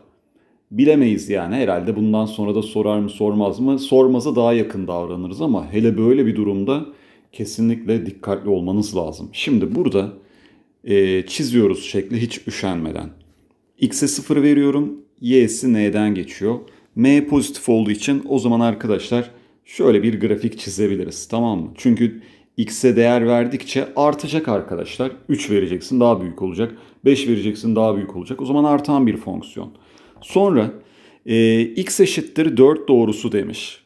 bilemeyiz yani. Herhalde bundan sonra da sorar mı sormaz mı? Sormasa daha yakın davranırız ama hele böyle bir durumda kesinlikle dikkatli olmanız lazım. Şimdi burada e, çiziyoruz şekli hiç üşenmeden. X'e 0 veriyorum. Y'si N'den geçiyor. M pozitif olduğu için o zaman arkadaşlar şöyle bir grafik çizebiliriz tamam mı? Çünkü x'e değer verdikçe artacak arkadaşlar. 3 vereceksin daha büyük olacak. 5 vereceksin daha büyük olacak. O zaman artan bir fonksiyon. Sonra e, x eşittir 4 doğrusu demiş.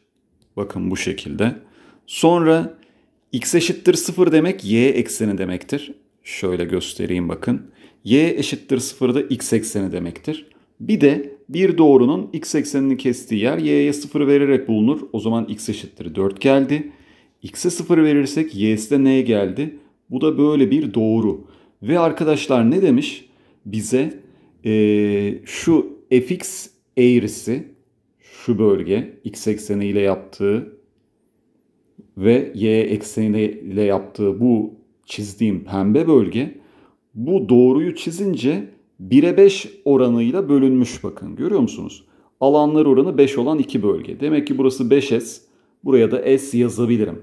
Bakın bu şekilde. Sonra x eşittir 0 demek y ekseni demektir. Şöyle göstereyim bakın. y eşittir 0 da x ekseni demektir. Bir de bir doğrunun x eksenini kestiği yer y'ye 0 vererek bulunur. O zaman x eşittir 4 geldi. X'e 0 verirsek Y's'de ne geldi? Bu da böyle bir doğru. Ve arkadaşlar ne demiş? Bize ee, şu fx eğrisi şu bölge x ekseni ile yaptığı ve y ekseni ile yaptığı bu çizdiğim pembe bölge bu doğruyu çizince 1'e 5 oranıyla bölünmüş bakın görüyor musunuz? Alanlar oranı 5 olan iki bölge. Demek ki burası 5s buraya da s yazabilirim.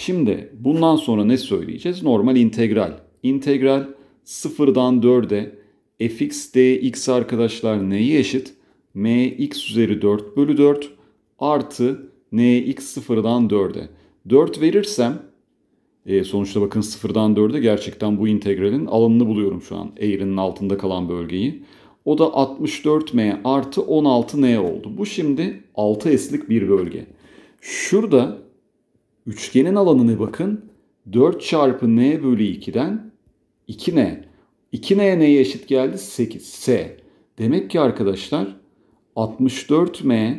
Şimdi bundan sonra ne söyleyeceğiz? Normal integral. İntegral sıfırdan 4'e fx dx arkadaşlar neye eşit? mx üzeri 4 bölü 4 artı nx sıfırdan 4'e. 4 verirsem e, sonuçta bakın sıfırdan 4'e gerçekten bu integralin alanını buluyorum şu an. Eğrinin altında kalan bölgeyi. O da 64m artı 16n oldu. Bu şimdi 6s'lik bir bölge. Şurada Üçgenin alanını bakın. 4 çarpı n bölü 2'den 2n. 2n'ye neye eşit geldi? 8. S. Demek ki arkadaşlar 64m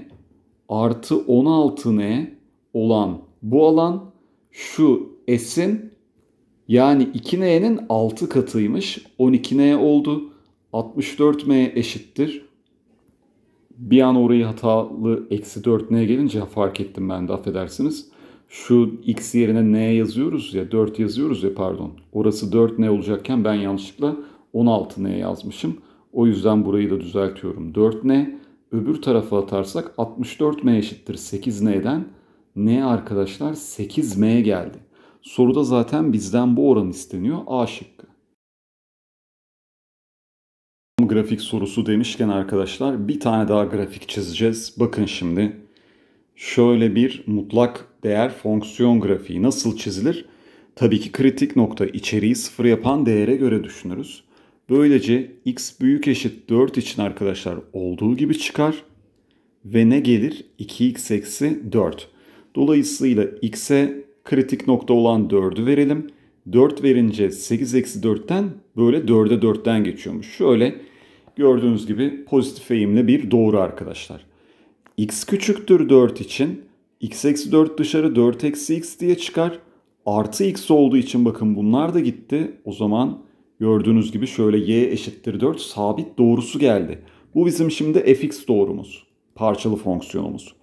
artı 16n olan bu alan şu s'in yani 2n'nin 6 katıymış. 12n oldu. 64m eşittir. Bir an orayı hatalı eksi 4n gelince fark ettim ben de affedersiniz şu x yerine n yazıyoruz ya 4 yazıyoruz ya pardon. Orası 4n olacakken ben yanlışlıkla 16n yazmışım. O yüzden burayı da düzeltiyorum. 4n öbür tarafa atarsak 64m eşittir 8n'den n arkadaşlar 8m geldi. Soruda zaten bizden bu oran isteniyor. A şıkkı. Grafik sorusu demişken arkadaşlar bir tane daha grafik çizeceğiz. Bakın şimdi şöyle bir mutlak değer fonksiyon grafiği nasıl çizilir? Tabii ki kritik nokta içeriği sıfır yapan değere göre düşünürüz. Böylece x büyük eşit 4 için arkadaşlar olduğu gibi çıkar ve ne gelir? 2x eksi 4. Dolayısıyla x'e kritik nokta olan 4'ü verelim. 4 verince 8 eksi 4'ten böyle 4'e 4'ten geçiyormuş. Şöyle gördüğünüz gibi pozitif eğimli bir doğru arkadaşlar x küçüktür 4 için x eksi 4 dışarı 4 eksi x diye çıkar. Artı x olduğu için bakın bunlar da gitti. O zaman gördüğünüz gibi şöyle y eşittir 4 sabit doğrusu geldi. Bu bizim şimdi fx doğrumuz. Parçalı fonksiyonumuz.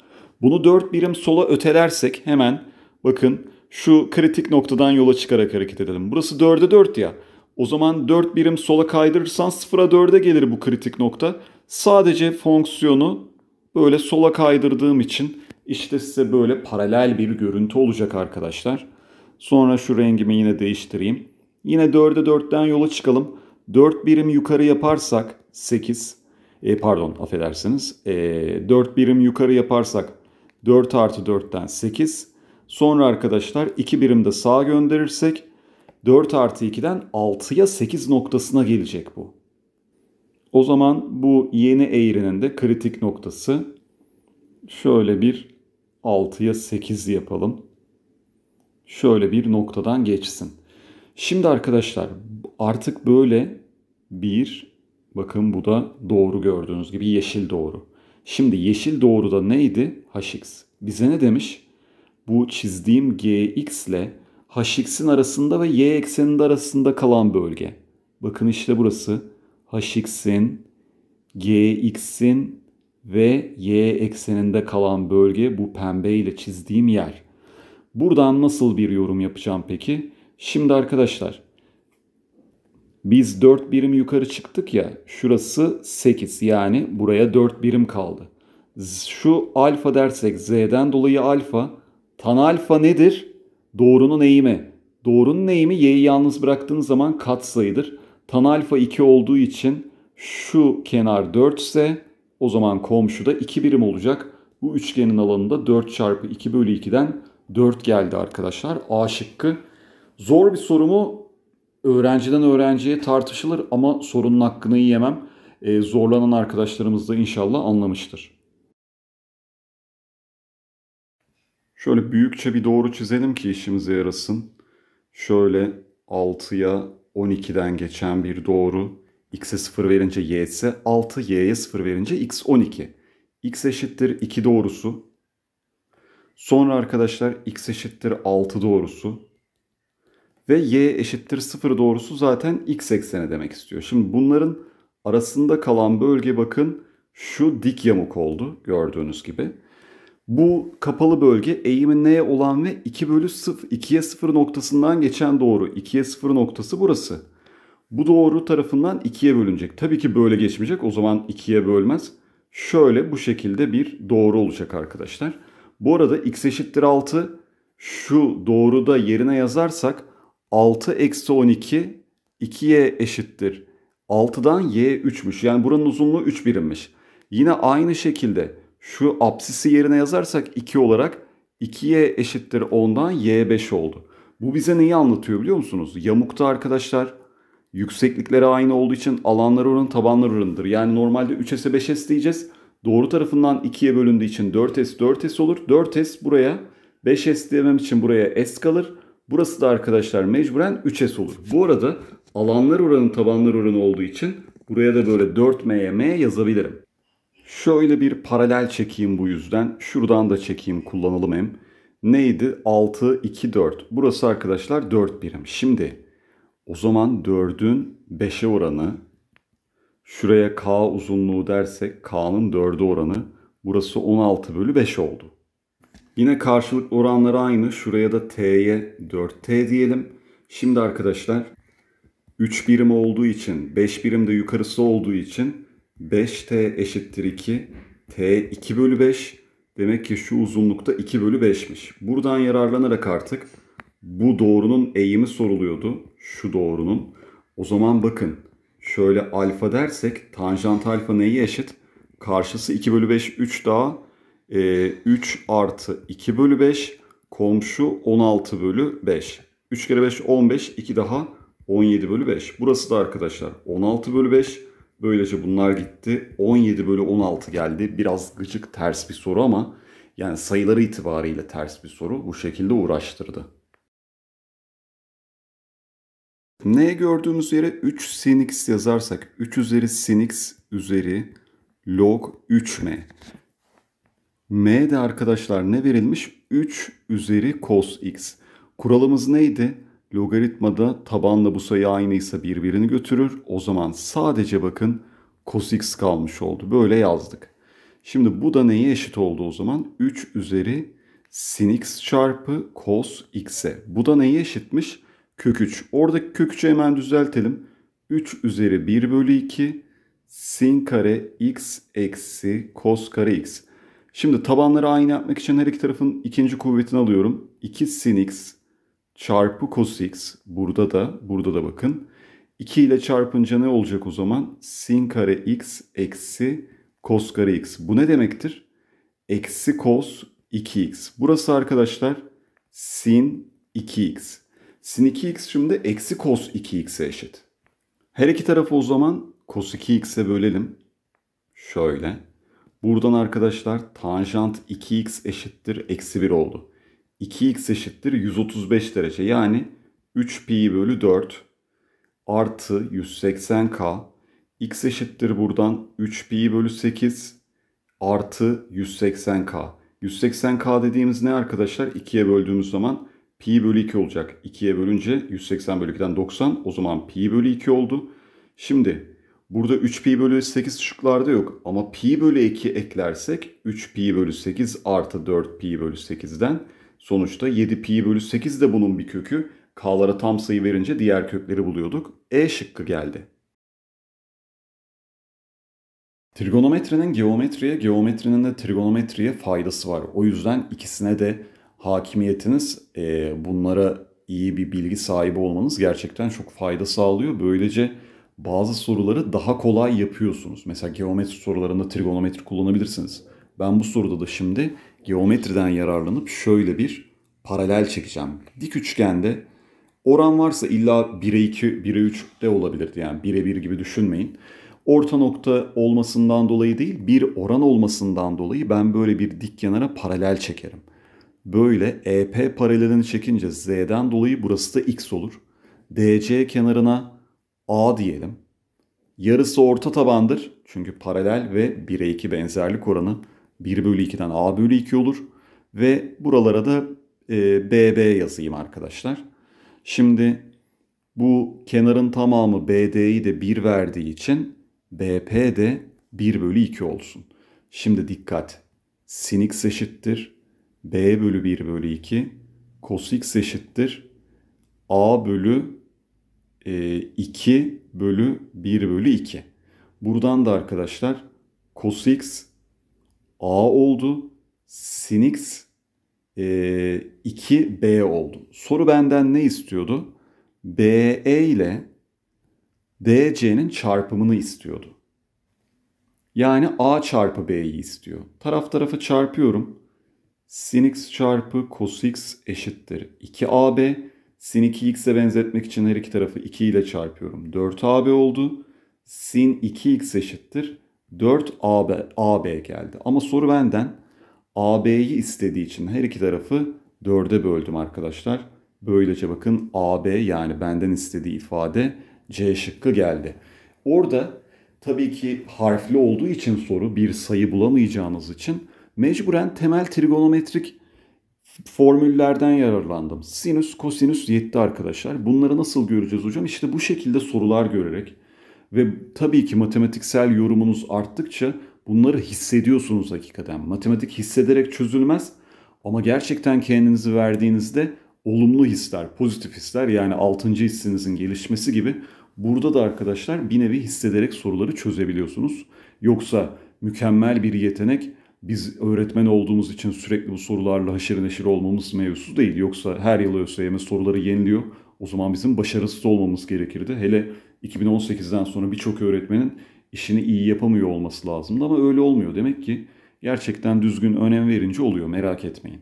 Bunu 4 birim sola ötelersek hemen bakın şu kritik noktadan yola çıkarak hareket edelim. Burası 4'e 4 ya. O zaman 4 birim sola kaydırırsan 0'a 4'e gelir bu kritik nokta. Sadece fonksiyonu Böyle sola kaydırdığım için işte size böyle paralel bir görüntü olacak arkadaşlar. Sonra şu rengimi yine değiştireyim. Yine 4'e 4'ten yola çıkalım. 4 birim yukarı yaparsak 8. E, pardon affedersiniz. E, 4 birim yukarı yaparsak 4 artı 4'ten 8. Sonra arkadaşlar 2 birim de sağa gönderirsek 4 artı 2'den 6'ya 8 noktasına gelecek bu. O zaman bu yeni eğrinin de kritik noktası şöyle bir 6'ya 8 yapalım. Şöyle bir noktadan geçsin. Şimdi arkadaşlar artık böyle bir bakın bu da doğru gördüğünüz gibi yeşil doğru. Şimdi yeşil doğru da neydi? Hx. Bize ne demiş? Bu çizdiğim gx ile hx'in arasında ve y ekseninde arasında kalan bölge. Bakın işte burası hx'in, gx'in ve y ekseninde kalan bölge bu pembe ile çizdiğim yer. Buradan nasıl bir yorum yapacağım peki? Şimdi arkadaşlar biz 4 birim yukarı çıktık ya şurası 8 yani buraya 4 birim kaldı. Şu alfa dersek z'den dolayı alfa tan alfa nedir? Doğrunun eğimi. Doğrunun eğimi y'yi yalnız bıraktığınız zaman kat sayıdır. Tan alfa 2 olduğu için şu kenar 4 ise o zaman komşuda 2 birim olacak. Bu üçgenin alanında 4 çarpı 2 bölü 2'den 4 geldi arkadaşlar. A şıkkı. Zor bir soru mu? Öğrenciden öğrenciye tartışılır ama sorunun hakkını yiyemem. Ee, zorlanan arkadaşlarımız da inşallah anlamıştır. Şöyle büyükçe bir doğru çizelim ki işimize yarasın. Şöyle 6'ya 12'den geçen bir doğru x'e 0 verince y ise 6, y'ye 0 verince x 12. x eşittir 2 doğrusu. Sonra arkadaşlar x eşittir 6 doğrusu. Ve y eşittir 0 doğrusu zaten x eksene demek istiyor. Şimdi bunların arasında kalan bölge bakın şu dik yamuk oldu gördüğünüz gibi. Bu kapalı bölge eğimin neye olan ve 2 bölü 0, 2'ye 0 noktasından geçen doğru. 2'ye 0 noktası burası. Bu doğru tarafından 2'ye bölünecek. Tabii ki böyle geçmeyecek. O zaman 2'ye bölmez. Şöyle bu şekilde bir doğru olacak arkadaşlar. Bu arada x eşittir 6 şu doğruda yerine yazarsak 6 eksi 12 2'ye eşittir. 6'dan y 3'müş. Yani buranın uzunluğu 3 birimmiş. Yine aynı şekilde şu apsisi yerine yazarsak 2 olarak 2y eşittir 10'dan y 5 oldu. Bu bize neyi anlatıyor biliyor musunuz? Yamukta arkadaşlar yükseklikleri aynı olduğu için alanlar oranı tabanlar oranıdır. Yani normalde 3s'e 5s diyeceğiz. Doğru tarafından 2'ye bölündüğü için 4s 4s olur. 4s buraya 5s diyemem için buraya s kalır. Burası da arkadaşlar mecburen 3s olur. Bu arada alanlar oranı tabanlar oranı olduğu için buraya da böyle 4m'ye m yazabilirim. Şöyle bir paralel çekeyim bu yüzden. Şuradan da çekeyim kullanalım hem. Neydi? 6, 2, 4. Burası arkadaşlar 4 birim. Şimdi o zaman 4'ün 5'e oranı şuraya k uzunluğu dersek k'nın 4'e oranı burası 16 bölü 5 oldu. Yine karşılık oranları aynı. Şuraya da t'ye 4t diyelim. Şimdi arkadaşlar 3 birim olduğu için 5 birim de yukarısı olduğu için 5t eşittir 2. t 2 bölü 5. Demek ki şu uzunlukta 2 bölü 5'miş. Buradan yararlanarak artık bu doğrunun eğimi soruluyordu. Şu doğrunun. O zaman bakın şöyle alfa dersek tanjant alfa neye eşit? Karşısı 2 bölü 5 3 daha. E, 3 artı 2 bölü 5 komşu 16 bölü 5. 3 kere 5 15 2 daha 17 bölü 5. Burası da arkadaşlar 16 bölü 5. Böylece bunlar gitti. 17 bölü 16 geldi. Biraz gıcık ters bir soru ama yani sayıları itibariyle ters bir soru bu şekilde uğraştırdı. N'e gördüğümüz yere 3 sin x yazarsak 3 üzeri sin x üzeri log 3m. M de arkadaşlar ne verilmiş? 3 üzeri cos x. Kuralımız neydi? Logaritmada tabanla bu sayı aynıysa birbirini götürür. O zaman sadece bakın cos x kalmış oldu. Böyle yazdık. Şimdi bu da neye eşit oldu o zaman? 3 üzeri sin x çarpı cos x'e. Bu da neye eşitmiş? Kök 3. Oradaki kök 3'ü hemen düzeltelim. 3 üzeri 1 bölü 2 sin kare x eksi cos kare x. Şimdi tabanları aynı yapmak için her iki tarafın ikinci kuvvetini alıyorum. 2 sin x çarpı cos x burada da burada da bakın. 2 ile çarpınca ne olacak o zaman? Sin kare x eksi cos kare x. Bu ne demektir? Eksi cos 2x. Burası arkadaşlar sin 2x. Sin 2x şimdi eksi cos 2x'e eşit. Her iki tarafı o zaman cos 2x'e bölelim. Şöyle. Buradan arkadaşlar tanjant 2x eşittir eksi 1 oldu. 2x eşittir 135 derece. Yani 3 pi bölü 4 artı 180k. x eşittir buradan 3 pi bölü 8 artı 180k. 180k dediğimiz ne arkadaşlar? 2'ye böldüğümüz zaman pi bölü 2 olacak. 2'ye bölünce 180 bölü 2'den 90. O zaman pi bölü 2 oldu. Şimdi burada 3 pi bölü 8 şıklarda yok. Ama pi bölü 2 eklersek 3 pi bölü 8 artı 4 pi bölü 8'den Sonuçta 7 pi bölü 8 de bunun bir kökü. K'lara tam sayı verince diğer kökleri buluyorduk. E şıkkı geldi. Trigonometrinin geometriye, geometrinin de trigonometriye faydası var. O yüzden ikisine de hakimiyetiniz, e, bunlara iyi bir bilgi sahibi olmanız gerçekten çok fayda sağlıyor. Böylece bazı soruları daha kolay yapıyorsunuz. Mesela geometri sorularında trigonometri kullanabilirsiniz. Ben bu soruda da şimdi geometriden yararlanıp şöyle bir paralel çekeceğim. Dik üçgende oran varsa illa 1'e 2, 1'e 3 de olabilirdi. Yani 1'e 1 gibi düşünmeyin. Orta nokta olmasından dolayı değil, bir oran olmasından dolayı ben böyle bir dik kenara paralel çekerim. Böyle EP paralelini çekince Z'den dolayı burası da X olur. DC kenarına A diyelim. Yarısı orta tabandır. Çünkü paralel ve 1'e 2 benzerlik oranı 1 bölü 2'den A bölü 2 olur. Ve buralara da e, BB yazayım arkadaşlar. Şimdi bu kenarın tamamı BD'yi de 1 verdiği için BP de 1 bölü 2 olsun. Şimdi dikkat. Sin x eşittir. B bölü 1 bölü 2. Cos x eşittir. A bölü e, 2 bölü 1 bölü 2. Buradan da arkadaşlar cos x A oldu. Sin x e, 2B oldu. Soru benden ne istiyordu? BE ile DC'nin çarpımını istiyordu. Yani A çarpı B'yi istiyor. Taraf tarafa çarpıyorum. Sin x çarpı cos x eşittir 2AB. Sin 2x'e benzetmek için her iki tarafı 2 ile çarpıyorum. 4AB oldu. Sin 2x eşittir 4 AB, AB geldi. Ama soru benden AB'yi istediği için her iki tarafı 4'e böldüm arkadaşlar. Böylece bakın AB yani benden istediği ifade C şıkkı geldi. Orada tabii ki harfli olduğu için soru bir sayı bulamayacağınız için mecburen temel trigonometrik formüllerden yararlandım. Sinüs, kosinüs yetti arkadaşlar. Bunları nasıl göreceğiz hocam? İşte bu şekilde sorular görerek ve tabii ki matematiksel yorumunuz arttıkça bunları hissediyorsunuz hakikaten. Matematik hissederek çözülmez ama gerçekten kendinizi verdiğinizde olumlu hisler, pozitif hisler yani 6. hissinizin gelişmesi gibi burada da arkadaşlar bir nevi hissederek soruları çözebiliyorsunuz. Yoksa mükemmel bir yetenek biz öğretmen olduğumuz için sürekli bu sorularla haşır neşir olmamız mevzu değil. Yoksa her yıl ÖSYM soruları yeniliyor. O zaman bizim başarısız olmamız gerekirdi. Hele 2018'den sonra birçok öğretmenin işini iyi yapamıyor olması lazımdı ama öyle olmuyor. Demek ki gerçekten düzgün önem verince oluyor merak etmeyin.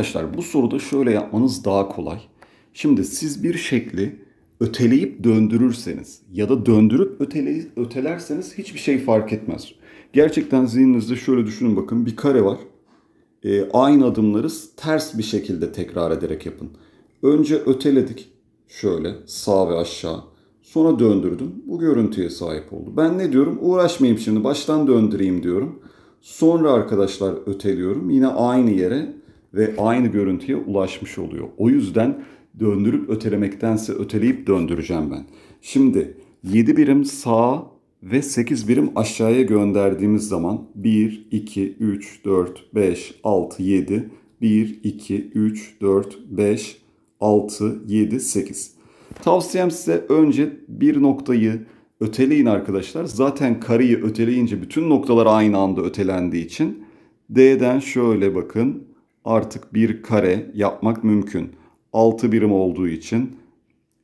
Arkadaşlar bu soruda şöyle yapmanız daha kolay. Şimdi siz bir şekli öteleyip döndürürseniz ya da döndürüp ötele, ötelerseniz hiçbir şey fark etmez. Gerçekten zihninizde şöyle düşünün bakın bir kare var. E, aynı adımları ters bir şekilde tekrar ederek yapın. Önce öteledik. Şöyle sağ ve aşağı. Sonra döndürdüm. Bu görüntüye sahip oldu. Ben ne diyorum? Uğraşmayayım şimdi. Baştan döndüreyim diyorum. Sonra arkadaşlar öteliyorum. Yine aynı yere ve aynı görüntüye ulaşmış oluyor. O yüzden döndürüp ötelemektense öteleyip döndüreceğim ben. Şimdi 7 birim sağa ve 8 birim aşağıya gönderdiğimiz zaman 1, 2, 3, 4, 5, 6, 7, 1, 2, 3, 4, 5, 6, 7, 8. Tavsiyem size önce bir noktayı öteleyin arkadaşlar. Zaten kareyi öteleyince bütün noktalar aynı anda ötelendiği için D'den şöyle bakın artık bir kare yapmak mümkün. 6 birim olduğu için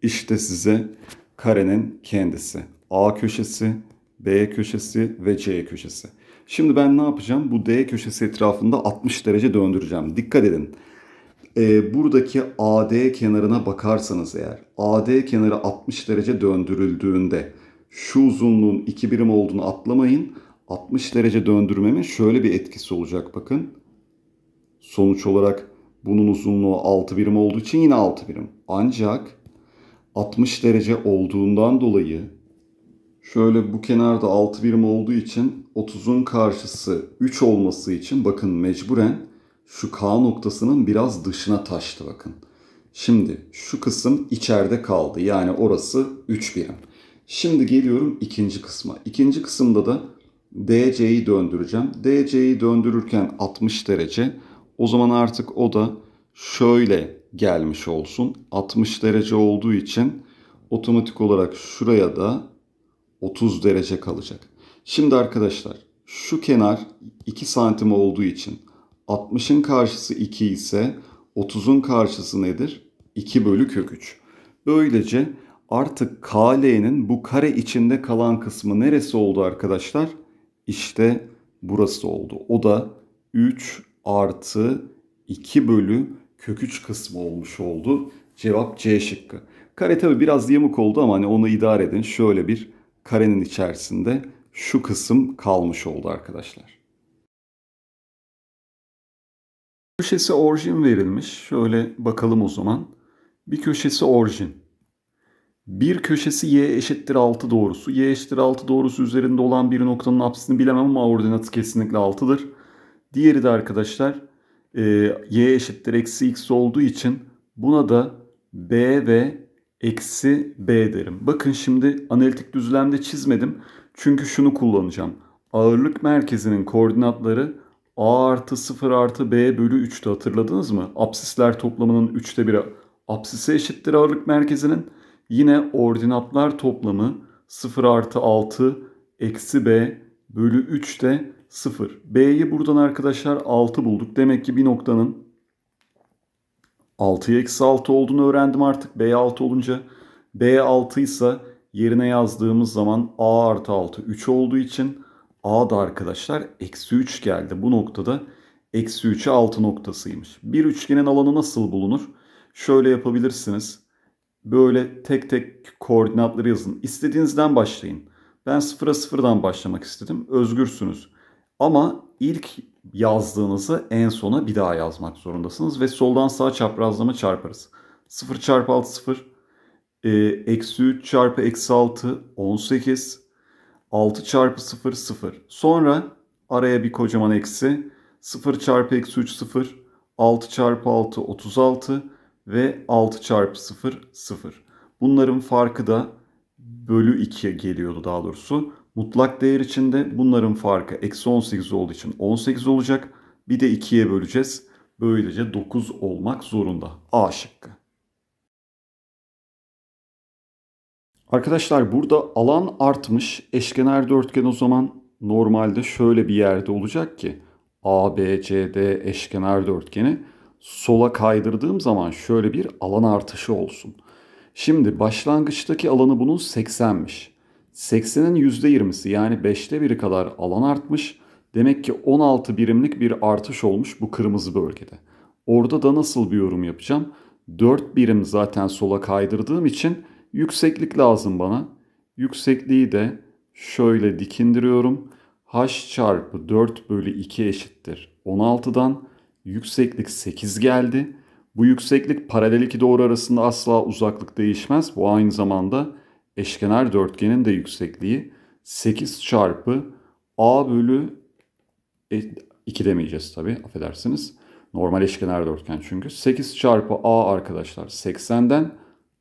işte size karenin kendisi. A köşesi, B köşesi ve C köşesi. Şimdi ben ne yapacağım? Bu D köşesi etrafında 60 derece döndüreceğim. Dikkat edin e, buradaki AD kenarına bakarsanız eğer AD kenarı 60 derece döndürüldüğünde şu uzunluğun 2 birim olduğunu atlamayın. 60 derece döndürmemin şöyle bir etkisi olacak bakın. Sonuç olarak bunun uzunluğu 6 birim olduğu için yine 6 birim. Ancak 60 derece olduğundan dolayı şöyle bu kenarda 6 birim olduğu için 30'un karşısı 3 olması için bakın mecburen şu K noktasının biraz dışına taştı bakın. Şimdi şu kısım içeride kaldı. Yani orası 3 birim. Şimdi geliyorum ikinci kısma. İkinci kısımda da DC'yi döndüreceğim. DC'yi döndürürken 60 derece. O zaman artık o da şöyle gelmiş olsun. 60 derece olduğu için otomatik olarak şuraya da 30 derece kalacak. Şimdi arkadaşlar şu kenar 2 santim olduğu için 60'ın karşısı 2 ise 30'un karşısı nedir? 2 bölü kök 3. Böylece artık KL'nin bu kare içinde kalan kısmı neresi oldu arkadaşlar? İşte burası oldu. O da 3 artı 2 bölü kök 3 kısmı olmuş oldu. Cevap C şıkkı. Kare tabi biraz yamuk oldu ama hani onu idare edin. Şöyle bir karenin içerisinde şu kısım kalmış oldu arkadaşlar. köşesi orijin verilmiş. Şöyle bakalım o zaman. Bir köşesi orijin. Bir köşesi y eşittir 6 doğrusu. y eşittir 6 doğrusu üzerinde olan bir noktanın apsisini bilemem ama ordinatı kesinlikle 6'dır. Diğeri de arkadaşlar e, y eşittir eksi x olduğu için buna da b ve eksi b derim. Bakın şimdi analitik düzlemde çizmedim. Çünkü şunu kullanacağım. Ağırlık merkezinin koordinatları a artı 0 artı b bölü 3'tü hatırladınız mı? Apsisler toplamının 3'te 1'i apsise eşittir ağırlık merkezinin. Yine ordinatlar toplamı 0 artı 6 eksi b bölü 3 de 0. B'yi buradan arkadaşlar 6 bulduk. Demek ki bir noktanın 6'ya eksi 6 olduğunu öğrendim artık. B 6 olunca B 6 ise yerine yazdığımız zaman A artı 6 3 olduğu için A da arkadaşlar eksi 3 geldi. Bu noktada eksi 3'e 6 noktasıymış. Bir üçgenin alanı nasıl bulunur? Şöyle yapabilirsiniz. Böyle tek tek koordinatları yazın. İstediğinizden başlayın. Ben 0'a sıfırdan başlamak istedim. Özgürsünüz. Ama ilk yazdığınızı en sona bir daha yazmak zorundasınız. Ve soldan sağa çaprazlama çarparız. 0 çarpı 6 0. Ee, eksi 3 çarpı eksi 6 18. 6 çarpı 0 0. Sonra araya bir kocaman eksi. 0 çarpı eksi 3 0. 6 çarpı 6 36 ve 6 çarpı 0 0. Bunların farkı da bölü 2'ye geliyordu daha doğrusu. Mutlak değer içinde bunların farkı eksi 18 olduğu için 18 olacak. Bir de 2'ye böleceğiz. Böylece 9 olmak zorunda. A şıkkı. Arkadaşlar burada alan artmış. Eşkenar dörtgen o zaman normalde şöyle bir yerde olacak ki ABCD eşkenar dörtgeni sola kaydırdığım zaman şöyle bir alan artışı olsun. Şimdi başlangıçtaki alanı bunun 80'miş. 80'in %20'si yani 5'te 1'i kadar alan artmış. Demek ki 16 birimlik bir artış olmuş bu kırmızı bölgede. Orada da nasıl bir yorum yapacağım? 4 birim zaten sola kaydırdığım için Yükseklik lazım bana. Yüksekliği de şöyle dikindiriyorum. h çarpı 4 bölü 2 eşittir. 16'dan yükseklik 8 geldi. Bu yükseklik paralel iki doğru arasında asla uzaklık değişmez. Bu aynı zamanda eşkenar dörtgenin de yüksekliği 8 çarpı a bölü 2 e, demeyeceğiz tabi affedersiniz. Normal eşkenar dörtgen çünkü. 8 çarpı a arkadaşlar 80'den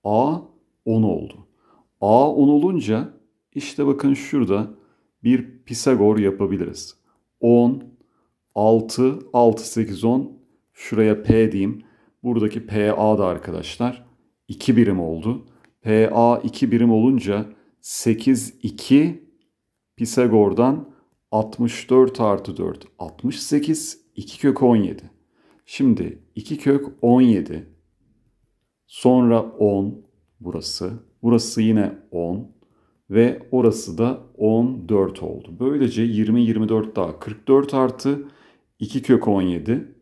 a 10 oldu. A 10 olunca işte bakın şurada bir Pisagor yapabiliriz. 10, 6, 6, 8, 10. Şuraya P diyeyim. Buradaki PA da arkadaşlar 2 birim oldu. PA 2 birim olunca 8, 2 Pisagor'dan 64 artı 4, 68, 2 kök 17. Şimdi 2 kök 17, sonra 10, burası. Burası yine 10 ve orası da 14 oldu. Böylece 20, 24 daha 44 artı 2 kök 17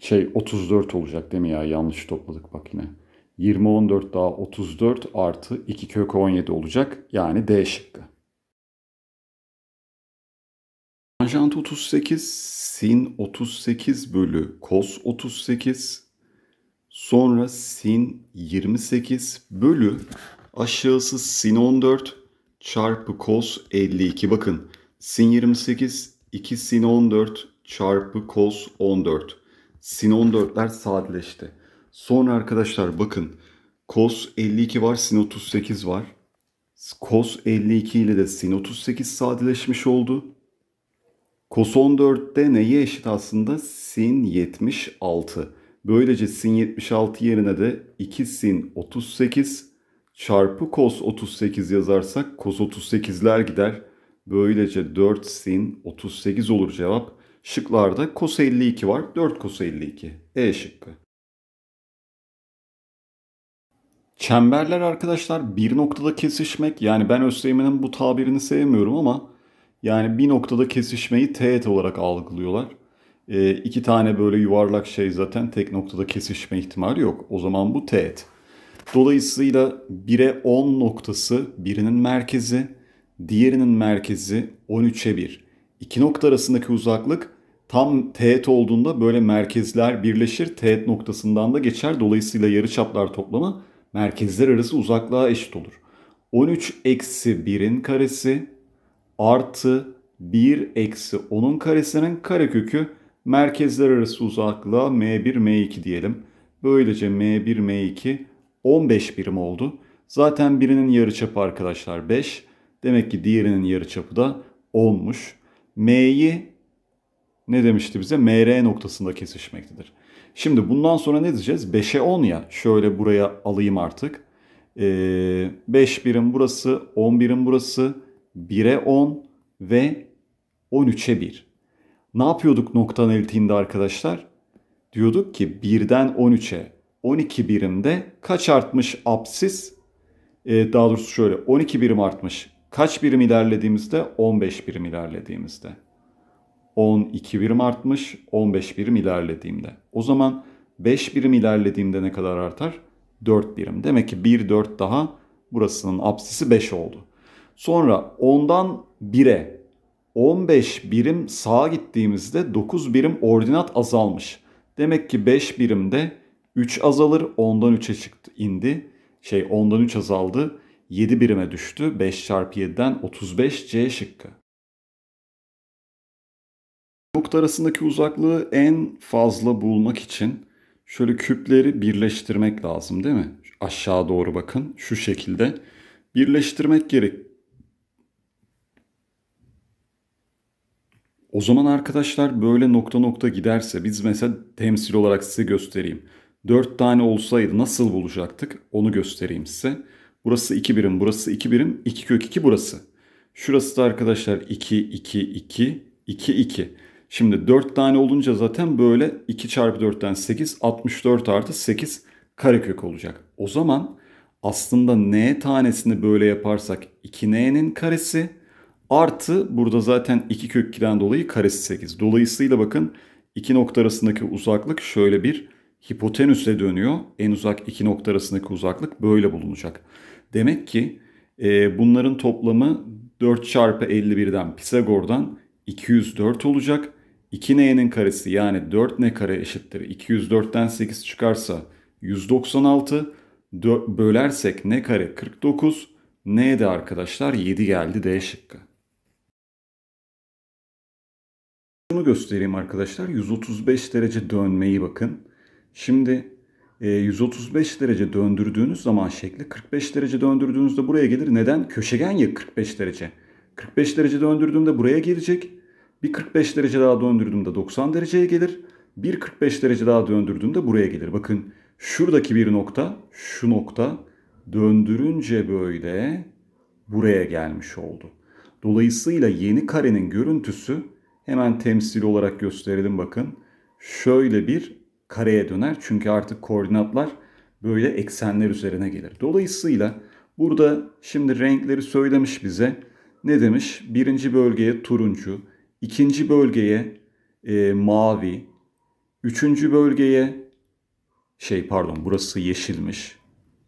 şey 34 olacak değil mi ya? Yanlış topladık bak yine. 20, 14 daha 34 artı 2 kök 17 olacak. Yani D şıkkı. Tanjant 38, sin 38 bölü kos 38 Sonra sin 28 bölü aşağısı sin 14 çarpı cos 52. Bakın sin 28 2 sin 14 çarpı cos 14. Sin 14'ler sadeleşti. Sonra arkadaşlar bakın cos 52 var sin 38 var. Cos 52 ile de sin 38 sadeleşmiş oldu. Cos 14'te neye eşit aslında? Sin 76. Böylece sin 76 yerine de 2 sin 38 çarpı cos 38 yazarsak cos 38'ler gider. Böylece 4 sin 38 olur cevap. Şıklarda cos 52 var. 4 cos 52. E şıkkı. Çemberler arkadaşlar bir noktada kesişmek yani ben ÖSYM'nin bu tabirini sevmiyorum ama yani bir noktada kesişmeyi teğet olarak algılıyorlar. E, iki tane böyle yuvarlak şey zaten tek noktada kesişme ihtimali yok. O zaman bu teğet. Dolayısıyla 1'e 10 noktası birinin merkezi, diğerinin merkezi 13'e 1. İki nokta arasındaki uzaklık tam teğet olduğunda böyle merkezler birleşir, teğet noktasından da geçer. Dolayısıyla yarıçaplar toplamı merkezler arası uzaklığa eşit olur. 13 eksi 1'in karesi artı 1 eksi 10'un karesinin karekökü merkezler arası uzaklığa M1, M2 diyelim. Böylece M1, M2 15 birim oldu. Zaten birinin yarıçapı arkadaşlar 5. Demek ki diğerinin yarıçapı da 10'muş. M'yi ne demişti bize? MR noktasında kesişmektedir. Şimdi bundan sonra ne diyeceğiz? 5'e 10 ya. Şöyle buraya alayım artık. Ee, 5 birim burası, 10 birim burası, 1'e 10 ve 13'e 1. Ne yapıyorduk nokta analitiğinde arkadaşlar? Diyorduk ki 1'den 13'e 12 birimde kaç artmış apsis? Ee, daha doğrusu şöyle 12 birim artmış. Kaç birim ilerlediğimizde? 15 birim ilerlediğimizde. 12 birim artmış 15 birim ilerlediğimde. O zaman 5 birim ilerlediğimde ne kadar artar? 4 birim. Demek ki 1 4 daha burasının apsisi 5 oldu. Sonra 10'dan 1'e 15 birim sağa gittiğimizde 9 birim ordinat azalmış. Demek ki 5 birimde 3 azalır 10'dan 3'e çıktı indi. Şey 10'dan 3 azaldı 7 birime düştü 5 çarpı 7'den 35 C şıkkı. Nokta arasındaki uzaklığı en fazla bulmak için şöyle küpleri birleştirmek lazım değil mi? Aşağı doğru bakın şu şekilde birleştirmek gerek O zaman arkadaşlar böyle nokta nokta giderse biz mesela temsil olarak size göstereyim. 4 tane olsaydı nasıl bulacaktık onu göstereyim size. Burası 2 birim, burası 2 birim, 2 kök 2 burası. Şurası da arkadaşlar 2, 2, 2, 2, 2. Şimdi 4 tane olunca zaten böyle 2 çarpı 4'ten 8, 64 artı 8 karekök olacak. O zaman aslında n tanesini böyle yaparsak 2n'nin karesi Artı burada zaten 2 kök 2'den dolayı karesi 8. Dolayısıyla bakın iki nokta arasındaki uzaklık şöyle bir hipotenüse dönüyor. En uzak iki nokta arasındaki uzaklık böyle bulunacak. Demek ki e, bunların toplamı 4 çarpı 51'den Pisagor'dan 204 olacak. 2n'nin karesi yani 4n kare eşittir. 204'ten 8 çıkarsa 196 bölersek n kare 49 n de arkadaşlar 7 geldi D şıkkı. Şunu göstereyim arkadaşlar. 135 derece dönmeyi bakın. Şimdi 135 e, derece döndürdüğünüz zaman şekli 45 derece döndürdüğünüzde buraya gelir. Neden? Köşegen ya 45 derece. 45 derece döndürdüğümde buraya gelecek. Bir 45 derece daha döndürdüğümde 90 dereceye gelir. Bir 45 derece daha döndürdüğümde buraya gelir. Bakın şuradaki bir nokta, şu nokta döndürünce böyle buraya gelmiş oldu. Dolayısıyla yeni karenin görüntüsü Hemen temsili olarak gösterelim bakın. Şöyle bir kareye döner. Çünkü artık koordinatlar böyle eksenler üzerine gelir. Dolayısıyla burada şimdi renkleri söylemiş bize. Ne demiş? Birinci bölgeye turuncu, ikinci bölgeye e, mavi, üçüncü bölgeye şey pardon burası yeşilmiş.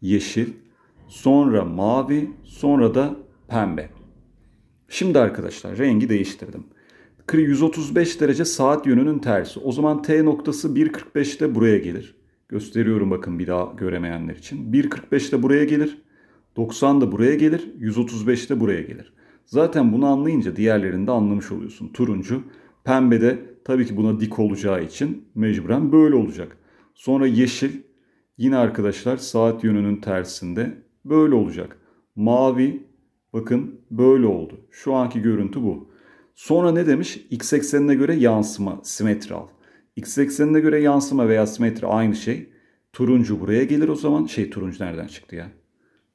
Yeşil, sonra mavi, sonra da pembe. Şimdi arkadaşlar rengi değiştirdim. 135 derece saat yönünün tersi. O zaman T noktası 1.45'te buraya gelir. Gösteriyorum bakın bir daha göremeyenler için. 1.45'te buraya gelir. 90 da buraya gelir. 135 de buraya gelir. Zaten bunu anlayınca diğerlerini de anlamış oluyorsun. Turuncu, pembe de tabii ki buna dik olacağı için mecburen böyle olacak. Sonra yeşil yine arkadaşlar saat yönünün tersinde böyle olacak. Mavi bakın böyle oldu. Şu anki görüntü bu. Sonra ne demiş? X eksenine göre yansıma simetri al. X eksenine göre yansıma veya simetri aynı şey. Turuncu buraya gelir o zaman. Şey turuncu nereden çıktı ya?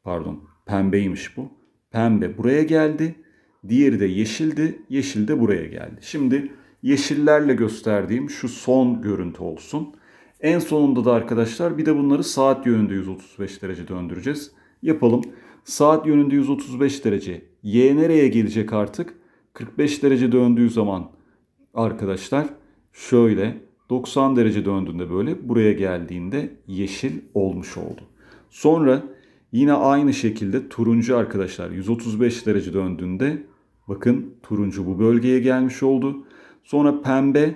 Pardon pembeymiş bu. Pembe buraya geldi. Diğeri de yeşildi. Yeşil de buraya geldi. Şimdi yeşillerle gösterdiğim şu son görüntü olsun. En sonunda da arkadaşlar bir de bunları saat yönünde 135 derece döndüreceğiz. Yapalım. Saat yönünde 135 derece. Y nereye gelecek artık? 45 derece döndüğü zaman arkadaşlar şöyle 90 derece döndüğünde böyle buraya geldiğinde yeşil olmuş oldu. Sonra yine aynı şekilde turuncu arkadaşlar 135 derece döndüğünde bakın turuncu bu bölgeye gelmiş oldu. Sonra pembe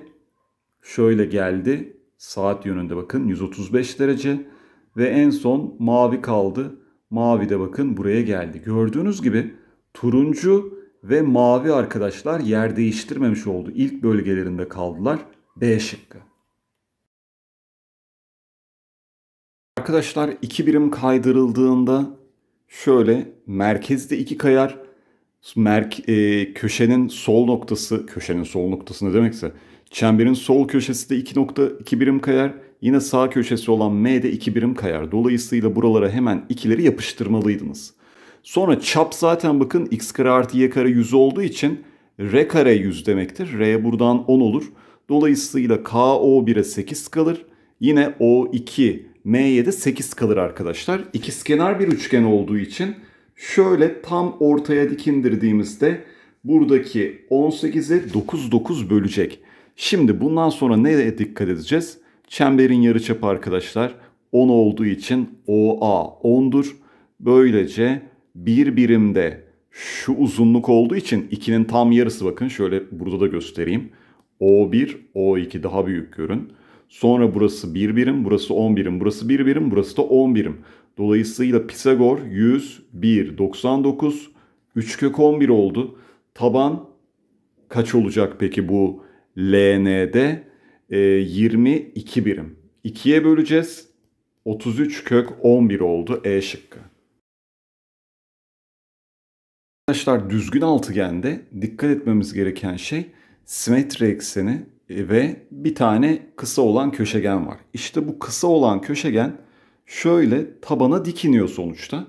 şöyle geldi saat yönünde bakın 135 derece ve en son mavi kaldı. Mavi de bakın buraya geldi. Gördüğünüz gibi turuncu ve mavi arkadaşlar yer değiştirmemiş oldu. İlk bölgelerinde kaldılar. B şıkkı. Arkadaşlar iki birim kaydırıldığında şöyle merkezde iki kayar merk, e, köşenin sol noktası köşenin sol noktası ne demekse çemberin sol köşesi de 2 nokta 2 birim kayar. Yine sağ köşesi olan M de 2 birim kayar. Dolayısıyla buralara hemen ikileri yapıştırmalıydınız. Sonra çap zaten bakın x kare artı y kare 100 olduğu için r kare 100 demektir. r buradan 10 olur. Dolayısıyla ko 1'e 8 kalır. Yine o2 m de 8 kalır arkadaşlar. İkizkenar bir üçgen olduğu için şöyle tam ortaya dikindirdiğimizde buradaki 18'e 9 9 bölecek. Şimdi bundan sonra neye dikkat edeceğiz? Çemberin yarıçapı arkadaşlar 10 olduğu için OA 10'dur. Böylece bir birimde şu uzunluk olduğu için ikinin tam yarısı bakın şöyle burada da göstereyim. O1, O2 daha büyük görün. Sonra burası bir birim, burası 10 birim, burası bir birim, burası da 10 birim. Dolayısıyla Pisagor 100, 1, 99, 3 kök 11 oldu. Taban kaç olacak peki bu LN'de? E, 22 birim. 2'ye böleceğiz. 33 kök 11 oldu E şıkkı. Arkadaşlar düzgün altıgende dikkat etmemiz gereken şey simetri ekseni e, ve bir tane kısa olan köşegen var. İşte bu kısa olan köşegen şöyle tabana dikiniyor sonuçta.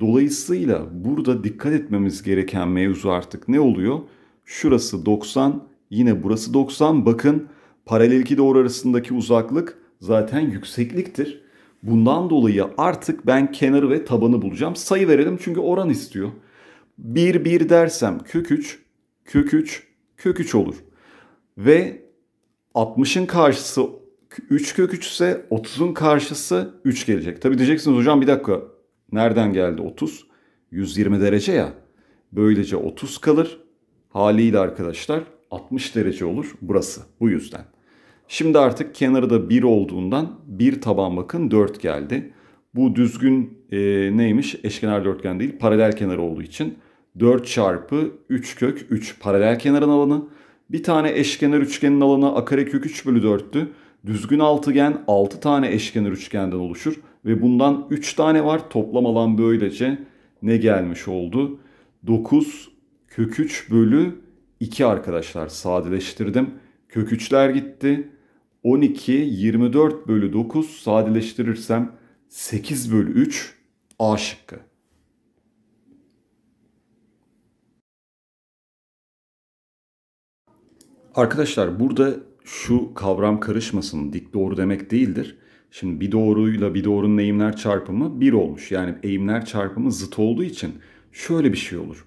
Dolayısıyla burada dikkat etmemiz gereken mevzu artık ne oluyor? Şurası 90, yine burası 90. Bakın paralel iki doğru arasındaki uzaklık zaten yüksekliktir. Bundan dolayı artık ben kenarı ve tabanı bulacağım. Sayı verelim çünkü oran istiyor. 1 1 dersem kök 3, kök 3, kök 3 olur. Ve 60'ın karşısı 3 kök 3 ise 30'un karşısı 3 gelecek. Tabi diyeceksiniz hocam bir dakika nereden geldi 30? 120 derece ya. Böylece 30 kalır. Haliyle arkadaşlar 60 derece olur burası bu yüzden. Şimdi artık kenarı da 1 olduğundan bir taban bakın 4 geldi. Bu düzgün e, neymiş? Eşkenar dörtgen değil paralel kenar olduğu için 4 çarpı 3 kök 3 paralel kenarın alanı. Bir tane eşkenar üçgenin alanı kök 3 bölü 4'tü. Düzgün altıgen 6 tane eşkenar üçgenden oluşur. Ve bundan 3 tane var. Toplam alan böylece ne gelmiş oldu? 9 kök 3 bölü 2 arkadaşlar sadeleştirdim. Kök 3'ler gitti. 12, 24 bölü 9 sadeleştirirsem 8 bölü 3 A şıkkı. Arkadaşlar burada şu kavram karışmasın. Dik doğru demek değildir. Şimdi bir doğruyla bir doğrunun eğimler çarpımı 1 olmuş. Yani eğimler çarpımı zıt olduğu için şöyle bir şey olur.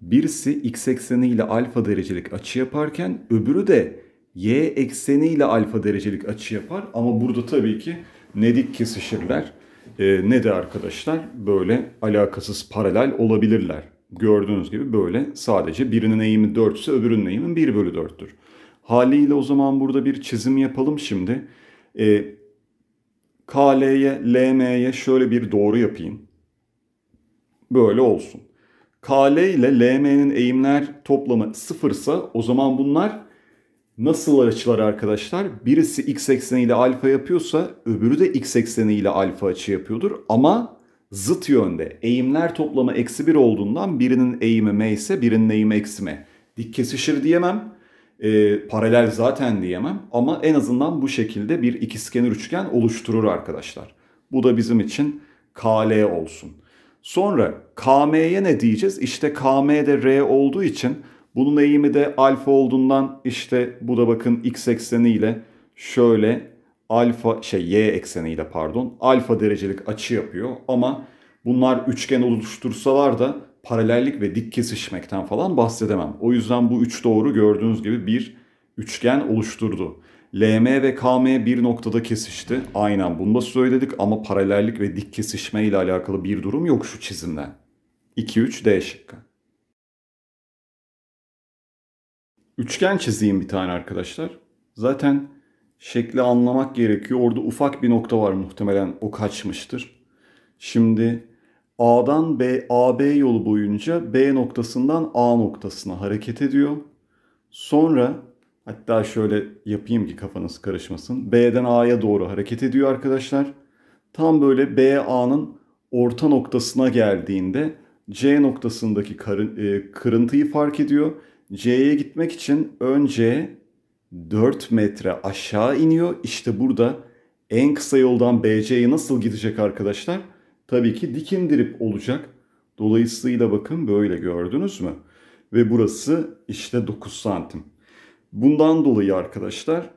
Birisi x ekseni ile alfa derecelik açı yaparken öbürü de y ekseni ile alfa derecelik açı yapar. Ama burada tabii ki ne dik kesişirler e, ne de arkadaşlar böyle alakasız paralel olabilirler. Gördüğünüz gibi böyle sadece birinin eğimi 4 ise öbürünün eğimi 1 bölü 4'tür. Haliyle o zaman burada bir çizim yapalım şimdi. E, KL'ye, LM'ye şöyle bir doğru yapayım. Böyle olsun. KL ile LM'nin eğimler toplamı sıfırsa o zaman bunlar nasıl açılar arkadaşlar? Birisi x ekseni ile alfa yapıyorsa öbürü de x ekseni ile alfa açı yapıyordur. Ama zıt yönde eğimler toplamı eksi bir olduğundan birinin eğimi m ise birinin eğimi eksi m. Dik kesişir diyemem. E, paralel zaten diyemem ama en azından bu şekilde bir ikizkenar üçgen oluşturur arkadaşlar. Bu da bizim için KL olsun. Sonra KM'ye ne diyeceğiz? İşte de R olduğu için bunun eğimi de alfa olduğundan işte bu da bakın x ekseni ile şöyle alfa şey y ekseniyle pardon alfa derecelik açı yapıyor ama bunlar üçgen oluştursalar da paralellik ve dik kesişmekten falan bahsedemem. O yüzden bu üç doğru gördüğünüz gibi bir üçgen oluşturdu. LM ve KM bir noktada kesişti. Aynen bunu da söyledik ama paralellik ve dik kesişme ile alakalı bir durum yok şu çizimde. 2-3 D şıkkı. Üçgen çizeyim bir tane arkadaşlar. Zaten şekli anlamak gerekiyor. Orada ufak bir nokta var muhtemelen o kaçmıştır. Şimdi A'dan B, AB yolu boyunca B noktasından A noktasına hareket ediyor. Sonra hatta şöyle yapayım ki kafanız karışmasın. B'den A'ya doğru hareket ediyor arkadaşlar. Tam böyle B A'nın orta noktasına geldiğinde C noktasındaki e, kırıntıyı fark ediyor. C'ye gitmek için önce 4 metre aşağı iniyor. İşte burada en kısa yoldan BC'ye nasıl gidecek arkadaşlar? Tabii ki dik indirip olacak. Dolayısıyla bakın böyle gördünüz mü? Ve burası işte 9 santim. Bundan dolayı arkadaşlar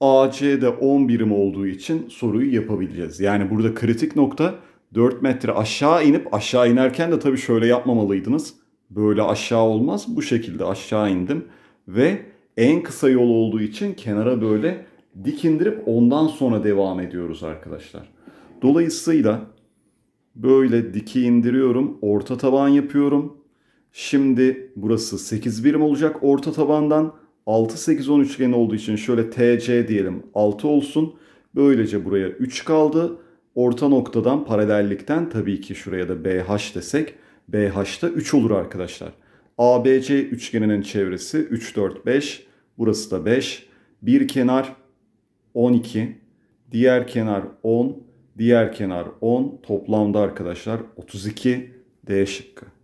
AC'de 10 birim olduğu için soruyu yapabileceğiz. Yani burada kritik nokta 4 metre aşağı inip aşağı inerken de tabii şöyle yapmamalıydınız. Böyle aşağı olmaz. Bu şekilde aşağı indim ve en kısa yol olduğu için kenara böyle dik indirip ondan sonra devam ediyoruz arkadaşlar. Dolayısıyla böyle diki indiriyorum. Orta taban yapıyorum. Şimdi burası 8 birim olacak orta tabandan. 6 8 10 üçgeni olduğu için şöyle TC diyelim 6 olsun. Böylece buraya 3 kaldı. Orta noktadan paralellikten tabii ki şuraya da BH desek BH'da 3 olur arkadaşlar. ABC üçgeninin çevresi 3, 4, 5. Burası da 5. Bir kenar 12. Diğer kenar 10. Diğer kenar 10. Toplamda arkadaşlar 32 D şıkkı.